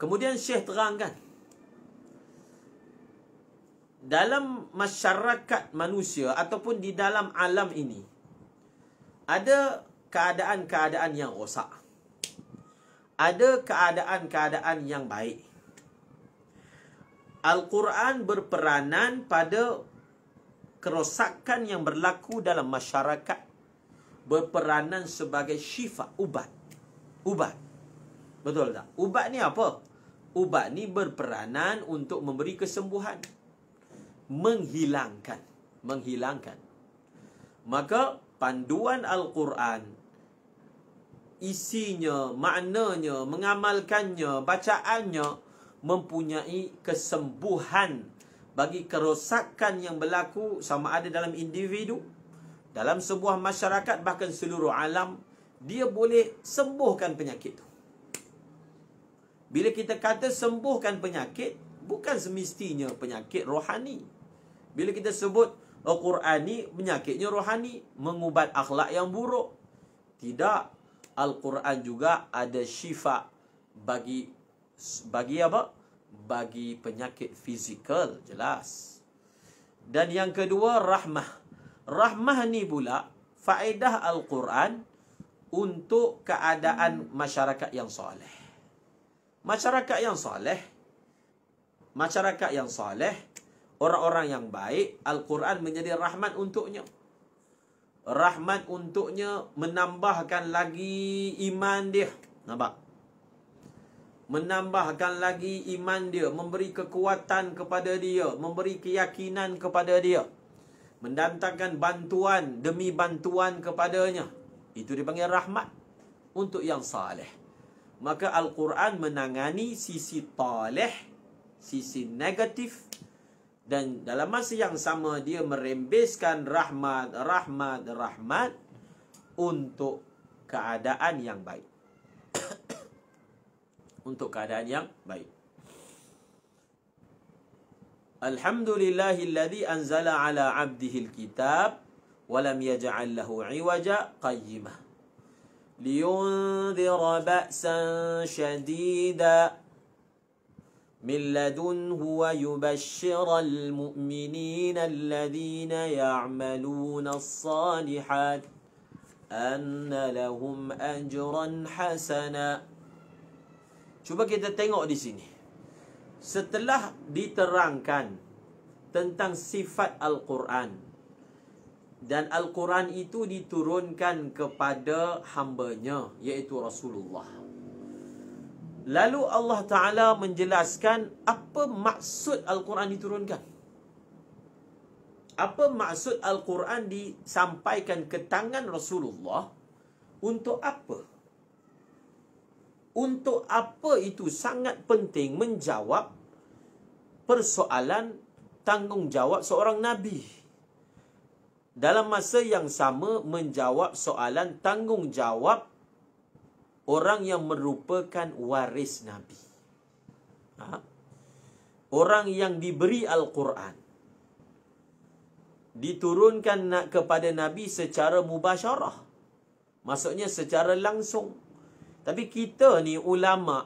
Kemudian Syekh terangkan dalam masyarakat manusia ataupun di dalam alam ini ada keadaan-keadaan yang rosak. Ada keadaan-keadaan yang baik. Al-Quran berperanan pada kerosakan yang berlaku dalam masyarakat berperanan sebagai syifa ubat. Ubat. Betul tak? Ubat ni apa? Ubat ni berperanan untuk memberi kesembuhan menghilangkan menghilangkan maka panduan al-Quran isinya maknanya mengamalkannya bacaannya mempunyai kesembuhan bagi kerosakan yang berlaku sama ada dalam individu dalam sebuah masyarakat bahkan seluruh alam dia boleh sembuhkan penyakit tu. bila kita kata sembuhkan penyakit bukan semestinya penyakit rohani bila kita sebut Al-Quran oh, ni penyakitnya rohani, mengubat akhlak yang buruk. Tidak. Al-Quran juga ada syifa bagi bagi apa? Bagi penyakit fizikal, jelas. Dan yang kedua, rahmah. Rahmah ni pula faedah Al-Quran untuk keadaan masyarakat yang soleh. Masyarakat yang soleh masyarakat yang soleh orang-orang yang baik, Al-Quran menjadi rahmat untuknya. Rahmat untuknya menambahkan lagi iman dia. Nampak? Menambahkan lagi iman dia. Memberi kekuatan kepada dia. Memberi keyakinan kepada dia. Mendatangkan bantuan demi bantuan kepadanya. Itu dipanggil rahmat untuk yang salih. Maka Al-Quran menangani sisi talih, sisi negatif. Dan dalam masa yang sama dia merembeskan rahmat, rahmat, rahmat untuk keadaan yang baik. untuk keadaan yang baik. Alhamdulillahilladzi anzala ala abdihi alkitab walam yaj'al lahu iwaja qayyimah. لينذر بأسا شديدا من لدنه ويبشر المؤمنين الذين يعملون الصالحات أن لهم أجرا حسنا Cuba kita tengok di sini. Setelah diterangkan tentang sifat Al-Quran. Dan Al-Quran itu diturunkan kepada hambanya. Iaitu Rasulullah. Rasulullah. Lalu Allah Ta'ala menjelaskan apa maksud Al-Quran diturunkan. Apa maksud Al-Quran disampaikan ke tangan Rasulullah untuk apa? Untuk apa itu sangat penting menjawab persoalan tanggungjawab seorang Nabi. Dalam masa yang sama menjawab soalan tanggungjawab orang yang merupakan waris Nabi. Ha? Orang yang diberi Al-Quran. Diturunkan nak kepada Nabi secara mubasyarah. Maksudnya secara langsung. Tapi kita ni ulama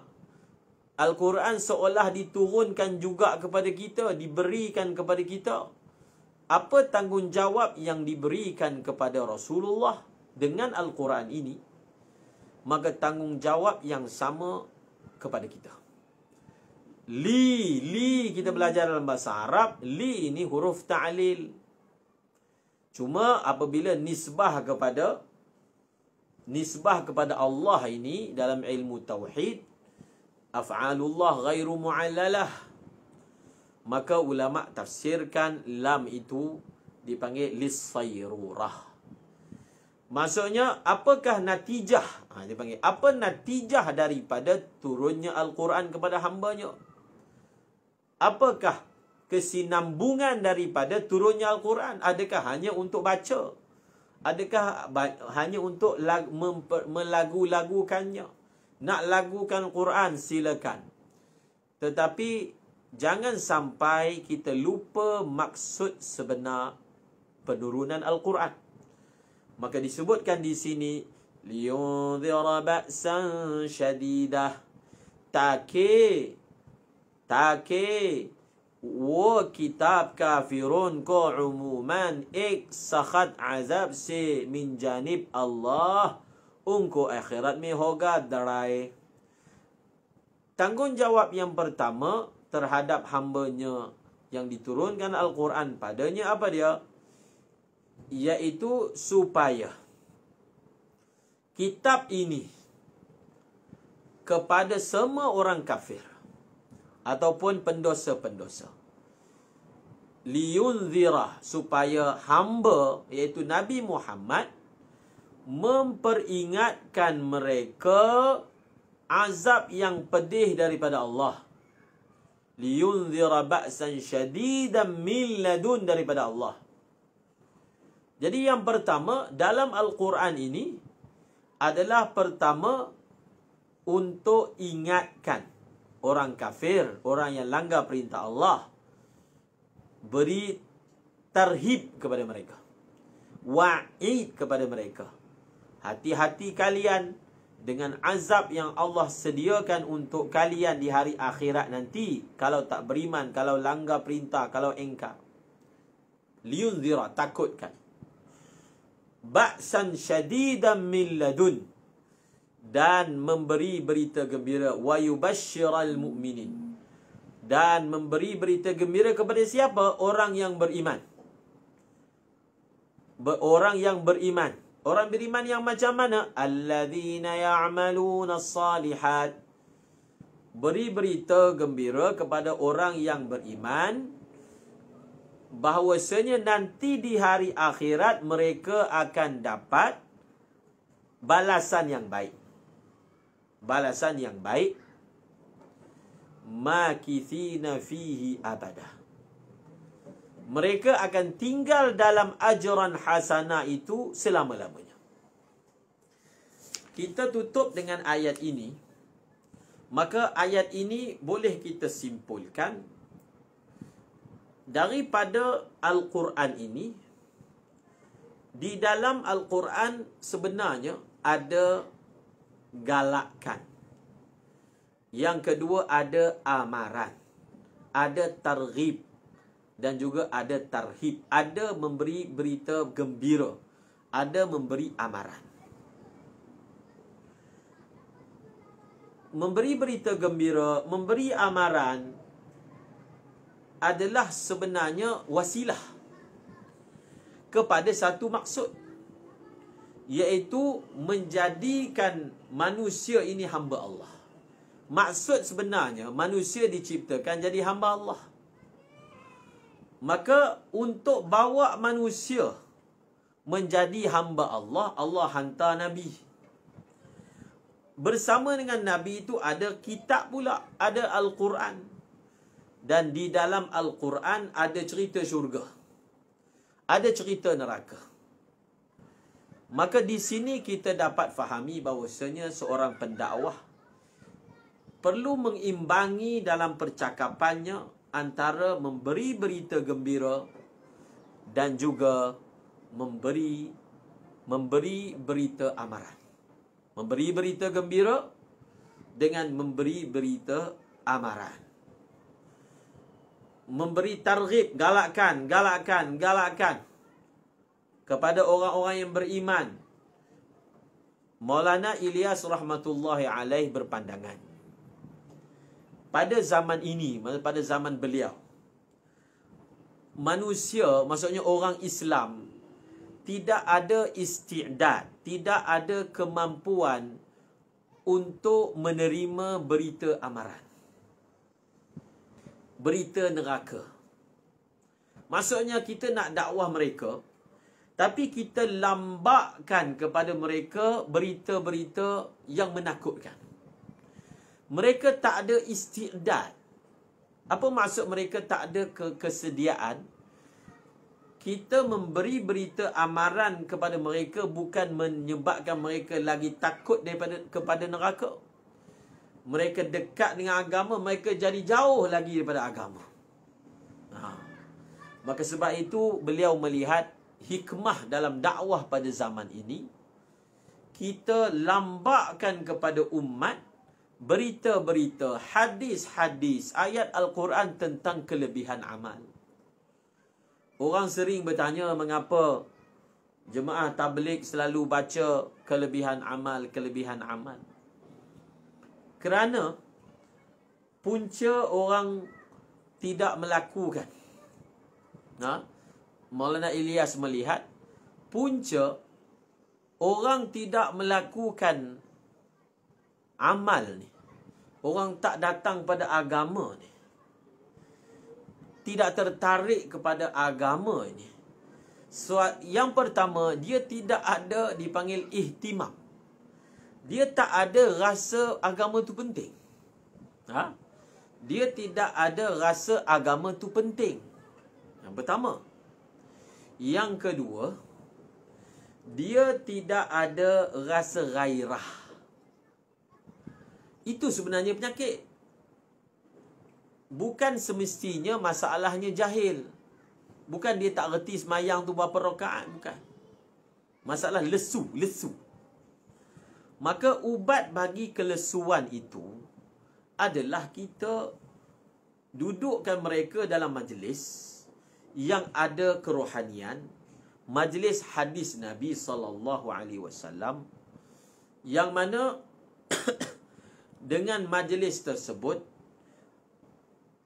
Al-Quran seolah diturunkan juga kepada kita, diberikan kepada kita. Apa tanggungjawab yang diberikan kepada Rasulullah dengan Al-Quran ini? maka tanggungjawab yang sama kepada kita. Li, li kita belajar dalam bahasa Arab, li ini huruf ta'lil. Cuma apabila nisbah kepada nisbah kepada Allah ini dalam ilmu tauhid af'alullah ghairu mu'allalah maka ulama tafsirkan lam itu dipanggil lis sayrurah Maksudnya, apakah natijah? Ha, dia panggil, apa natijah daripada turunnya Al-Quran kepada hambanya? Apakah kesinambungan daripada turunnya Al-Quran? Adakah hanya untuk baca? Adakah hanya untuk melagu-lagukannya? Nak lagukan Al-Quran, silakan. Tetapi, jangan sampai kita lupa maksud sebenar penurunan Al-Quran. Maka disebutkan di sini liyudhira ba'san shadidah taki taki wo kitab kafirun ko umuman ik sakhat azab se min janib Allah unko akhirat mi hoga darai jawab yang pertama terhadap hamba-nya yang diturunkan Al-Quran padanya apa dia? Yaitu supaya kitab ini kepada semua orang kafir ataupun pendosa-pendosa liunzira supaya hamba iaitu Nabi Muhammad memperingatkan mereka azab yang pedih daripada Allah liunzira ba'san syadidan min ladun daripada Allah jadi yang pertama dalam Al-Quran ini adalah pertama untuk ingatkan orang kafir, orang yang langgar perintah Allah beri terhib kepada mereka. Wa'id kepada mereka. Hati-hati kalian dengan azab yang Allah sediakan untuk kalian di hari akhirat nanti kalau tak beriman, kalau langgar perintah, kalau engkau liun Liunzira takutkan ba'san syadidan min ladun dan memberi berita gembira wa yubashshiral mu'minin dan memberi berita gembira kepada siapa orang yang beriman orang yang beriman orang beriman yang macam mana alladzina ya'maluna salihat beri berita gembira kepada orang yang beriman bahwasanya nanti di hari akhirat mereka akan dapat balasan yang baik. Balasan yang baik makithina fihi abadah. Mereka akan tinggal dalam ajaran hasanah itu selama-lamanya. Kita tutup dengan ayat ini. Maka ayat ini boleh kita simpulkan daripada Al-Quran ini di dalam Al-Quran sebenarnya ada galakan. Yang kedua ada amaran. Ada targhib dan juga ada tarhib. Ada memberi berita gembira. Ada memberi amaran. Memberi berita gembira, memberi amaran adalah sebenarnya wasilah kepada satu maksud iaitu menjadikan manusia ini hamba Allah. Maksud sebenarnya manusia diciptakan jadi hamba Allah. Maka untuk bawa manusia menjadi hamba Allah, Allah hantar nabi. Bersama dengan nabi itu ada kitab pula, ada al-Quran dan di dalam al-Quran ada cerita syurga. Ada cerita neraka. Maka di sini kita dapat fahami bahawasanya seorang pendakwah perlu mengimbangi dalam percakapannya antara memberi berita gembira dan juga memberi memberi berita amaran. Memberi berita gembira dengan memberi berita amaran memberi targhib, galakkan, galakkan, galakkan kepada orang-orang yang beriman. Maulana Ilyas rahmatullahi alaih berpandangan. Pada zaman ini, pada zaman beliau, manusia, maksudnya orang Islam, tidak ada istiadat, tidak ada kemampuan untuk menerima berita amaran berita neraka. Maksudnya kita nak dakwah mereka, tapi kita lambakkan kepada mereka berita-berita yang menakutkan. Mereka tak ada istiadat. Apa maksud mereka tak ada kesediaan? Kita memberi berita amaran kepada mereka bukan menyebabkan mereka lagi takut daripada kepada neraka mereka dekat dengan agama, mereka jadi jauh lagi daripada agama. Ha. Maka sebab itu beliau melihat hikmah dalam dakwah pada zaman ini. Kita lambakkan kepada umat berita-berita, hadis-hadis, ayat Al-Quran tentang kelebihan amal. Orang sering bertanya mengapa jemaah tablik selalu baca kelebihan amal, kelebihan amal kerana punca orang tidak melakukan. Ha? Maulana Ilyas melihat punca orang tidak melakukan amal ni. Orang tak datang pada agama ni. Tidak tertarik kepada agama ini. So, yang pertama, dia tidak ada dipanggil ihtimam dia tak ada rasa agama tu penting. Ha? Dia tidak ada rasa agama tu penting. Yang pertama. Yang kedua, dia tidak ada rasa gairah. Itu sebenarnya penyakit. Bukan semestinya masalahnya jahil. Bukan dia tak reti semayang tu berapa rakaat. Bukan. Masalah lesu, lesu. Maka ubat bagi kelesuan itu adalah kita dudukkan mereka dalam majlis yang ada kerohanian, majlis hadis Nabi sallallahu alaihi wasallam yang mana dengan majlis tersebut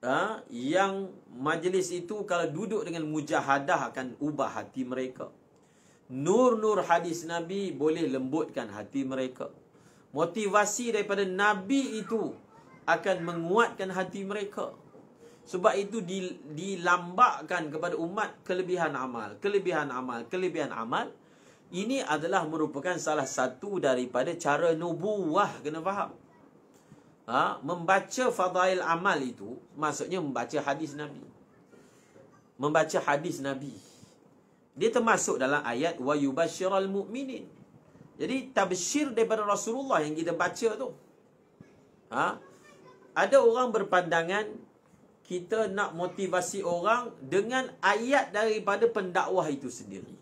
ha, yang majlis itu kalau duduk dengan mujahadah akan ubah hati mereka. Nur-nur hadis Nabi boleh lembutkan hati mereka. Motivasi daripada Nabi itu akan menguatkan hati mereka. Sebab itu dilambakkan kepada umat kelebihan amal. Kelebihan amal. Kelebihan amal. Ini adalah merupakan salah satu daripada cara nubuah. Kena faham. Ha? Membaca fadail amal itu maksudnya membaca hadis Nabi. Membaca hadis Nabi. Nabi. Dia termasuk dalam ayat wa yubashshiral mu'minin. Jadi tabshir daripada Rasulullah yang kita baca tu. Ha? Ada orang berpandangan kita nak motivasi orang dengan ayat daripada pendakwah itu sendiri.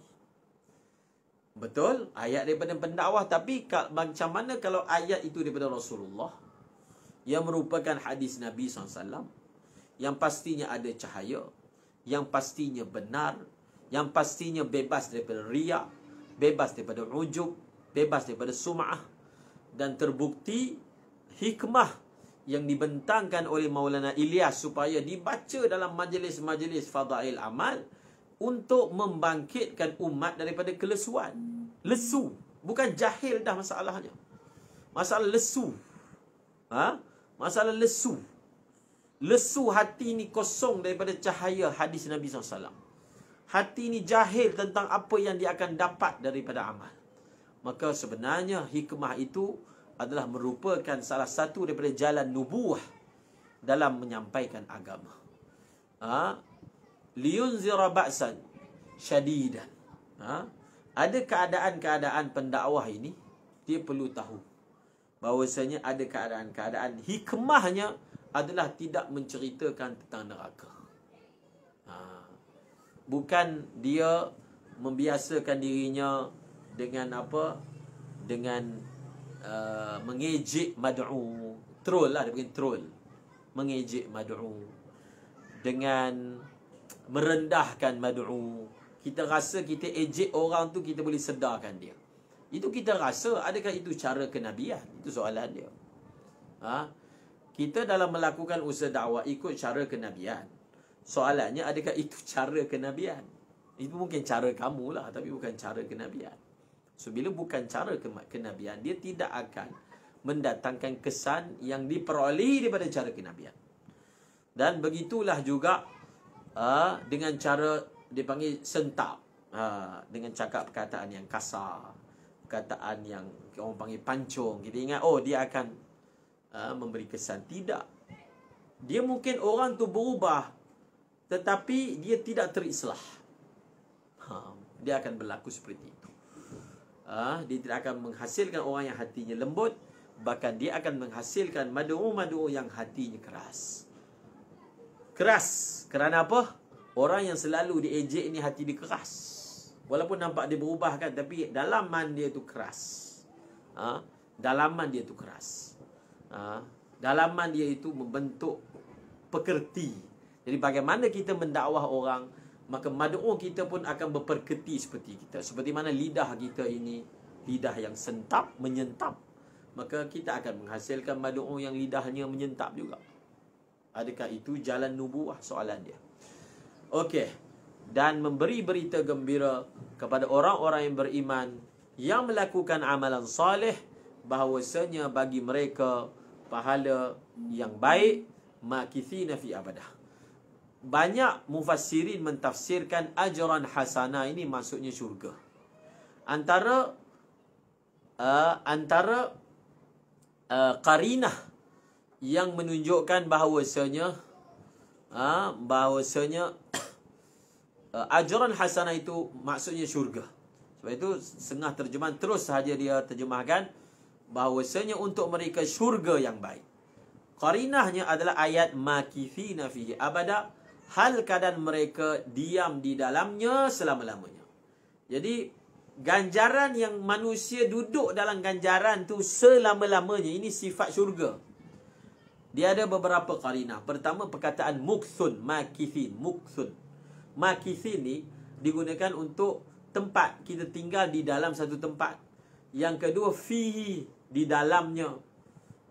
Betul, ayat daripada pendakwah tapi macam mana kalau ayat itu daripada Rasulullah yang merupakan hadis Nabi SAW yang pastinya ada cahaya, yang pastinya benar, yang pastinya bebas daripada riak, bebas daripada ujub, bebas daripada sum'ah dan terbukti hikmah yang dibentangkan oleh Maulana Ilyas supaya dibaca dalam majlis-majlis fadail amal untuk membangkitkan umat daripada kelesuan. Lesu. Bukan jahil dah masalahnya. Masalah lesu. Ha? Masalah lesu. Lesu hati ni kosong daripada cahaya hadis Nabi SAW hati ini jahil tentang apa yang dia akan dapat daripada amal. Maka sebenarnya hikmah itu adalah merupakan salah satu daripada jalan nubuah dalam menyampaikan agama. Ha? Liunzira ba'san syadidan. Ha? Ada keadaan-keadaan pendakwah ini, dia perlu tahu. Bahawasanya ada keadaan-keadaan hikmahnya adalah tidak menceritakan tentang neraka bukan dia membiasakan dirinya dengan apa dengan uh, mengejek mad'u troll lah dia panggil troll mengejek mad'u dengan merendahkan mad'u kita rasa kita ejek orang tu kita boleh sedarkan dia itu kita rasa adakah itu cara kenabian itu soalan dia ha? kita dalam melakukan usaha dakwah ikut cara kenabian Soalannya adakah itu cara kenabian? Itu mungkin cara kamu lah tapi bukan cara kenabian. So bila bukan cara kenabian, dia tidak akan mendatangkan kesan yang diperolehi daripada cara kenabian. Dan begitulah juga uh, dengan cara dipanggil sentap. Uh, dengan cakap perkataan yang kasar. Perkataan yang orang panggil pancung. Kita ingat, oh dia akan uh, memberi kesan. Tidak. Dia mungkin orang tu berubah tetapi dia tidak terislah. Ha, dia akan berlaku seperti itu. ha, dia tidak akan menghasilkan orang yang hatinya lembut, bahkan dia akan menghasilkan madu-madu yang hatinya keras. Keras. Kerana apa? Orang yang selalu diejek ni hati dia keras. Walaupun nampak dia berubah kan, tapi dalaman dia tu keras. ha, dalaman dia tu keras. ha, dalaman dia itu membentuk pekerti jadi bagaimana kita mendakwah orang Maka madu'u kita pun akan berperketi seperti kita Seperti mana lidah kita ini Lidah yang sentap, menyentap Maka kita akan menghasilkan madu'u yang lidahnya menyentap juga Adakah itu jalan nubuah? Soalan dia Okey Dan memberi berita gembira Kepada orang-orang yang beriman Yang melakukan amalan salih Bahawasanya bagi mereka Pahala yang baik Makithina fi abadah banyak mufassirin mentafsirkan ajran hasana ini maksudnya syurga. Antara uh, antara uh, karinah yang menunjukkan bahawasanya uh, bahawasanya uh, ajran hasanah itu maksudnya syurga. Sebab itu setengah terjemahan terus sahaja dia terjemahkan bahawasanya untuk mereka syurga yang baik. Karinahnya adalah ayat makifina fihi abadah hal keadaan mereka diam di dalamnya selama-lamanya. Jadi ganjaran yang manusia duduk dalam ganjaran tu selama-lamanya ini sifat syurga. Dia ada beberapa karina. Pertama perkataan muksun, makithin, muksun. Makithin ni digunakan untuk tempat kita tinggal di dalam satu tempat. Yang kedua fihi di dalamnya.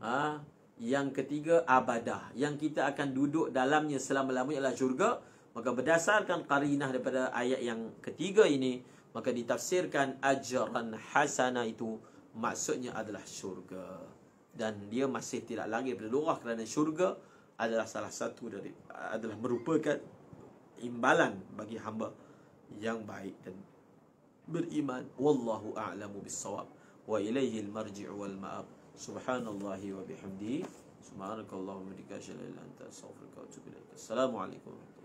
ha? Yang ketiga abadah Yang kita akan duduk dalamnya selama-lamanya adalah syurga Maka berdasarkan karinah daripada ayat yang ketiga ini Maka ditafsirkan ajaran hasana itu Maksudnya adalah syurga Dan dia masih tidak lagi berlurah kerana syurga adalah salah satu dari adalah merupakan imbalan bagi hamba yang baik dan beriman wallahu a'lamu bis wa ilaihi al-marji' wal ma'ab سبحان الله وبحمده سبحانك اللهم وبحمدك اشهد ان لا اله الا انت استغفرك واتوب اليك السلام عليكم ورحمه الله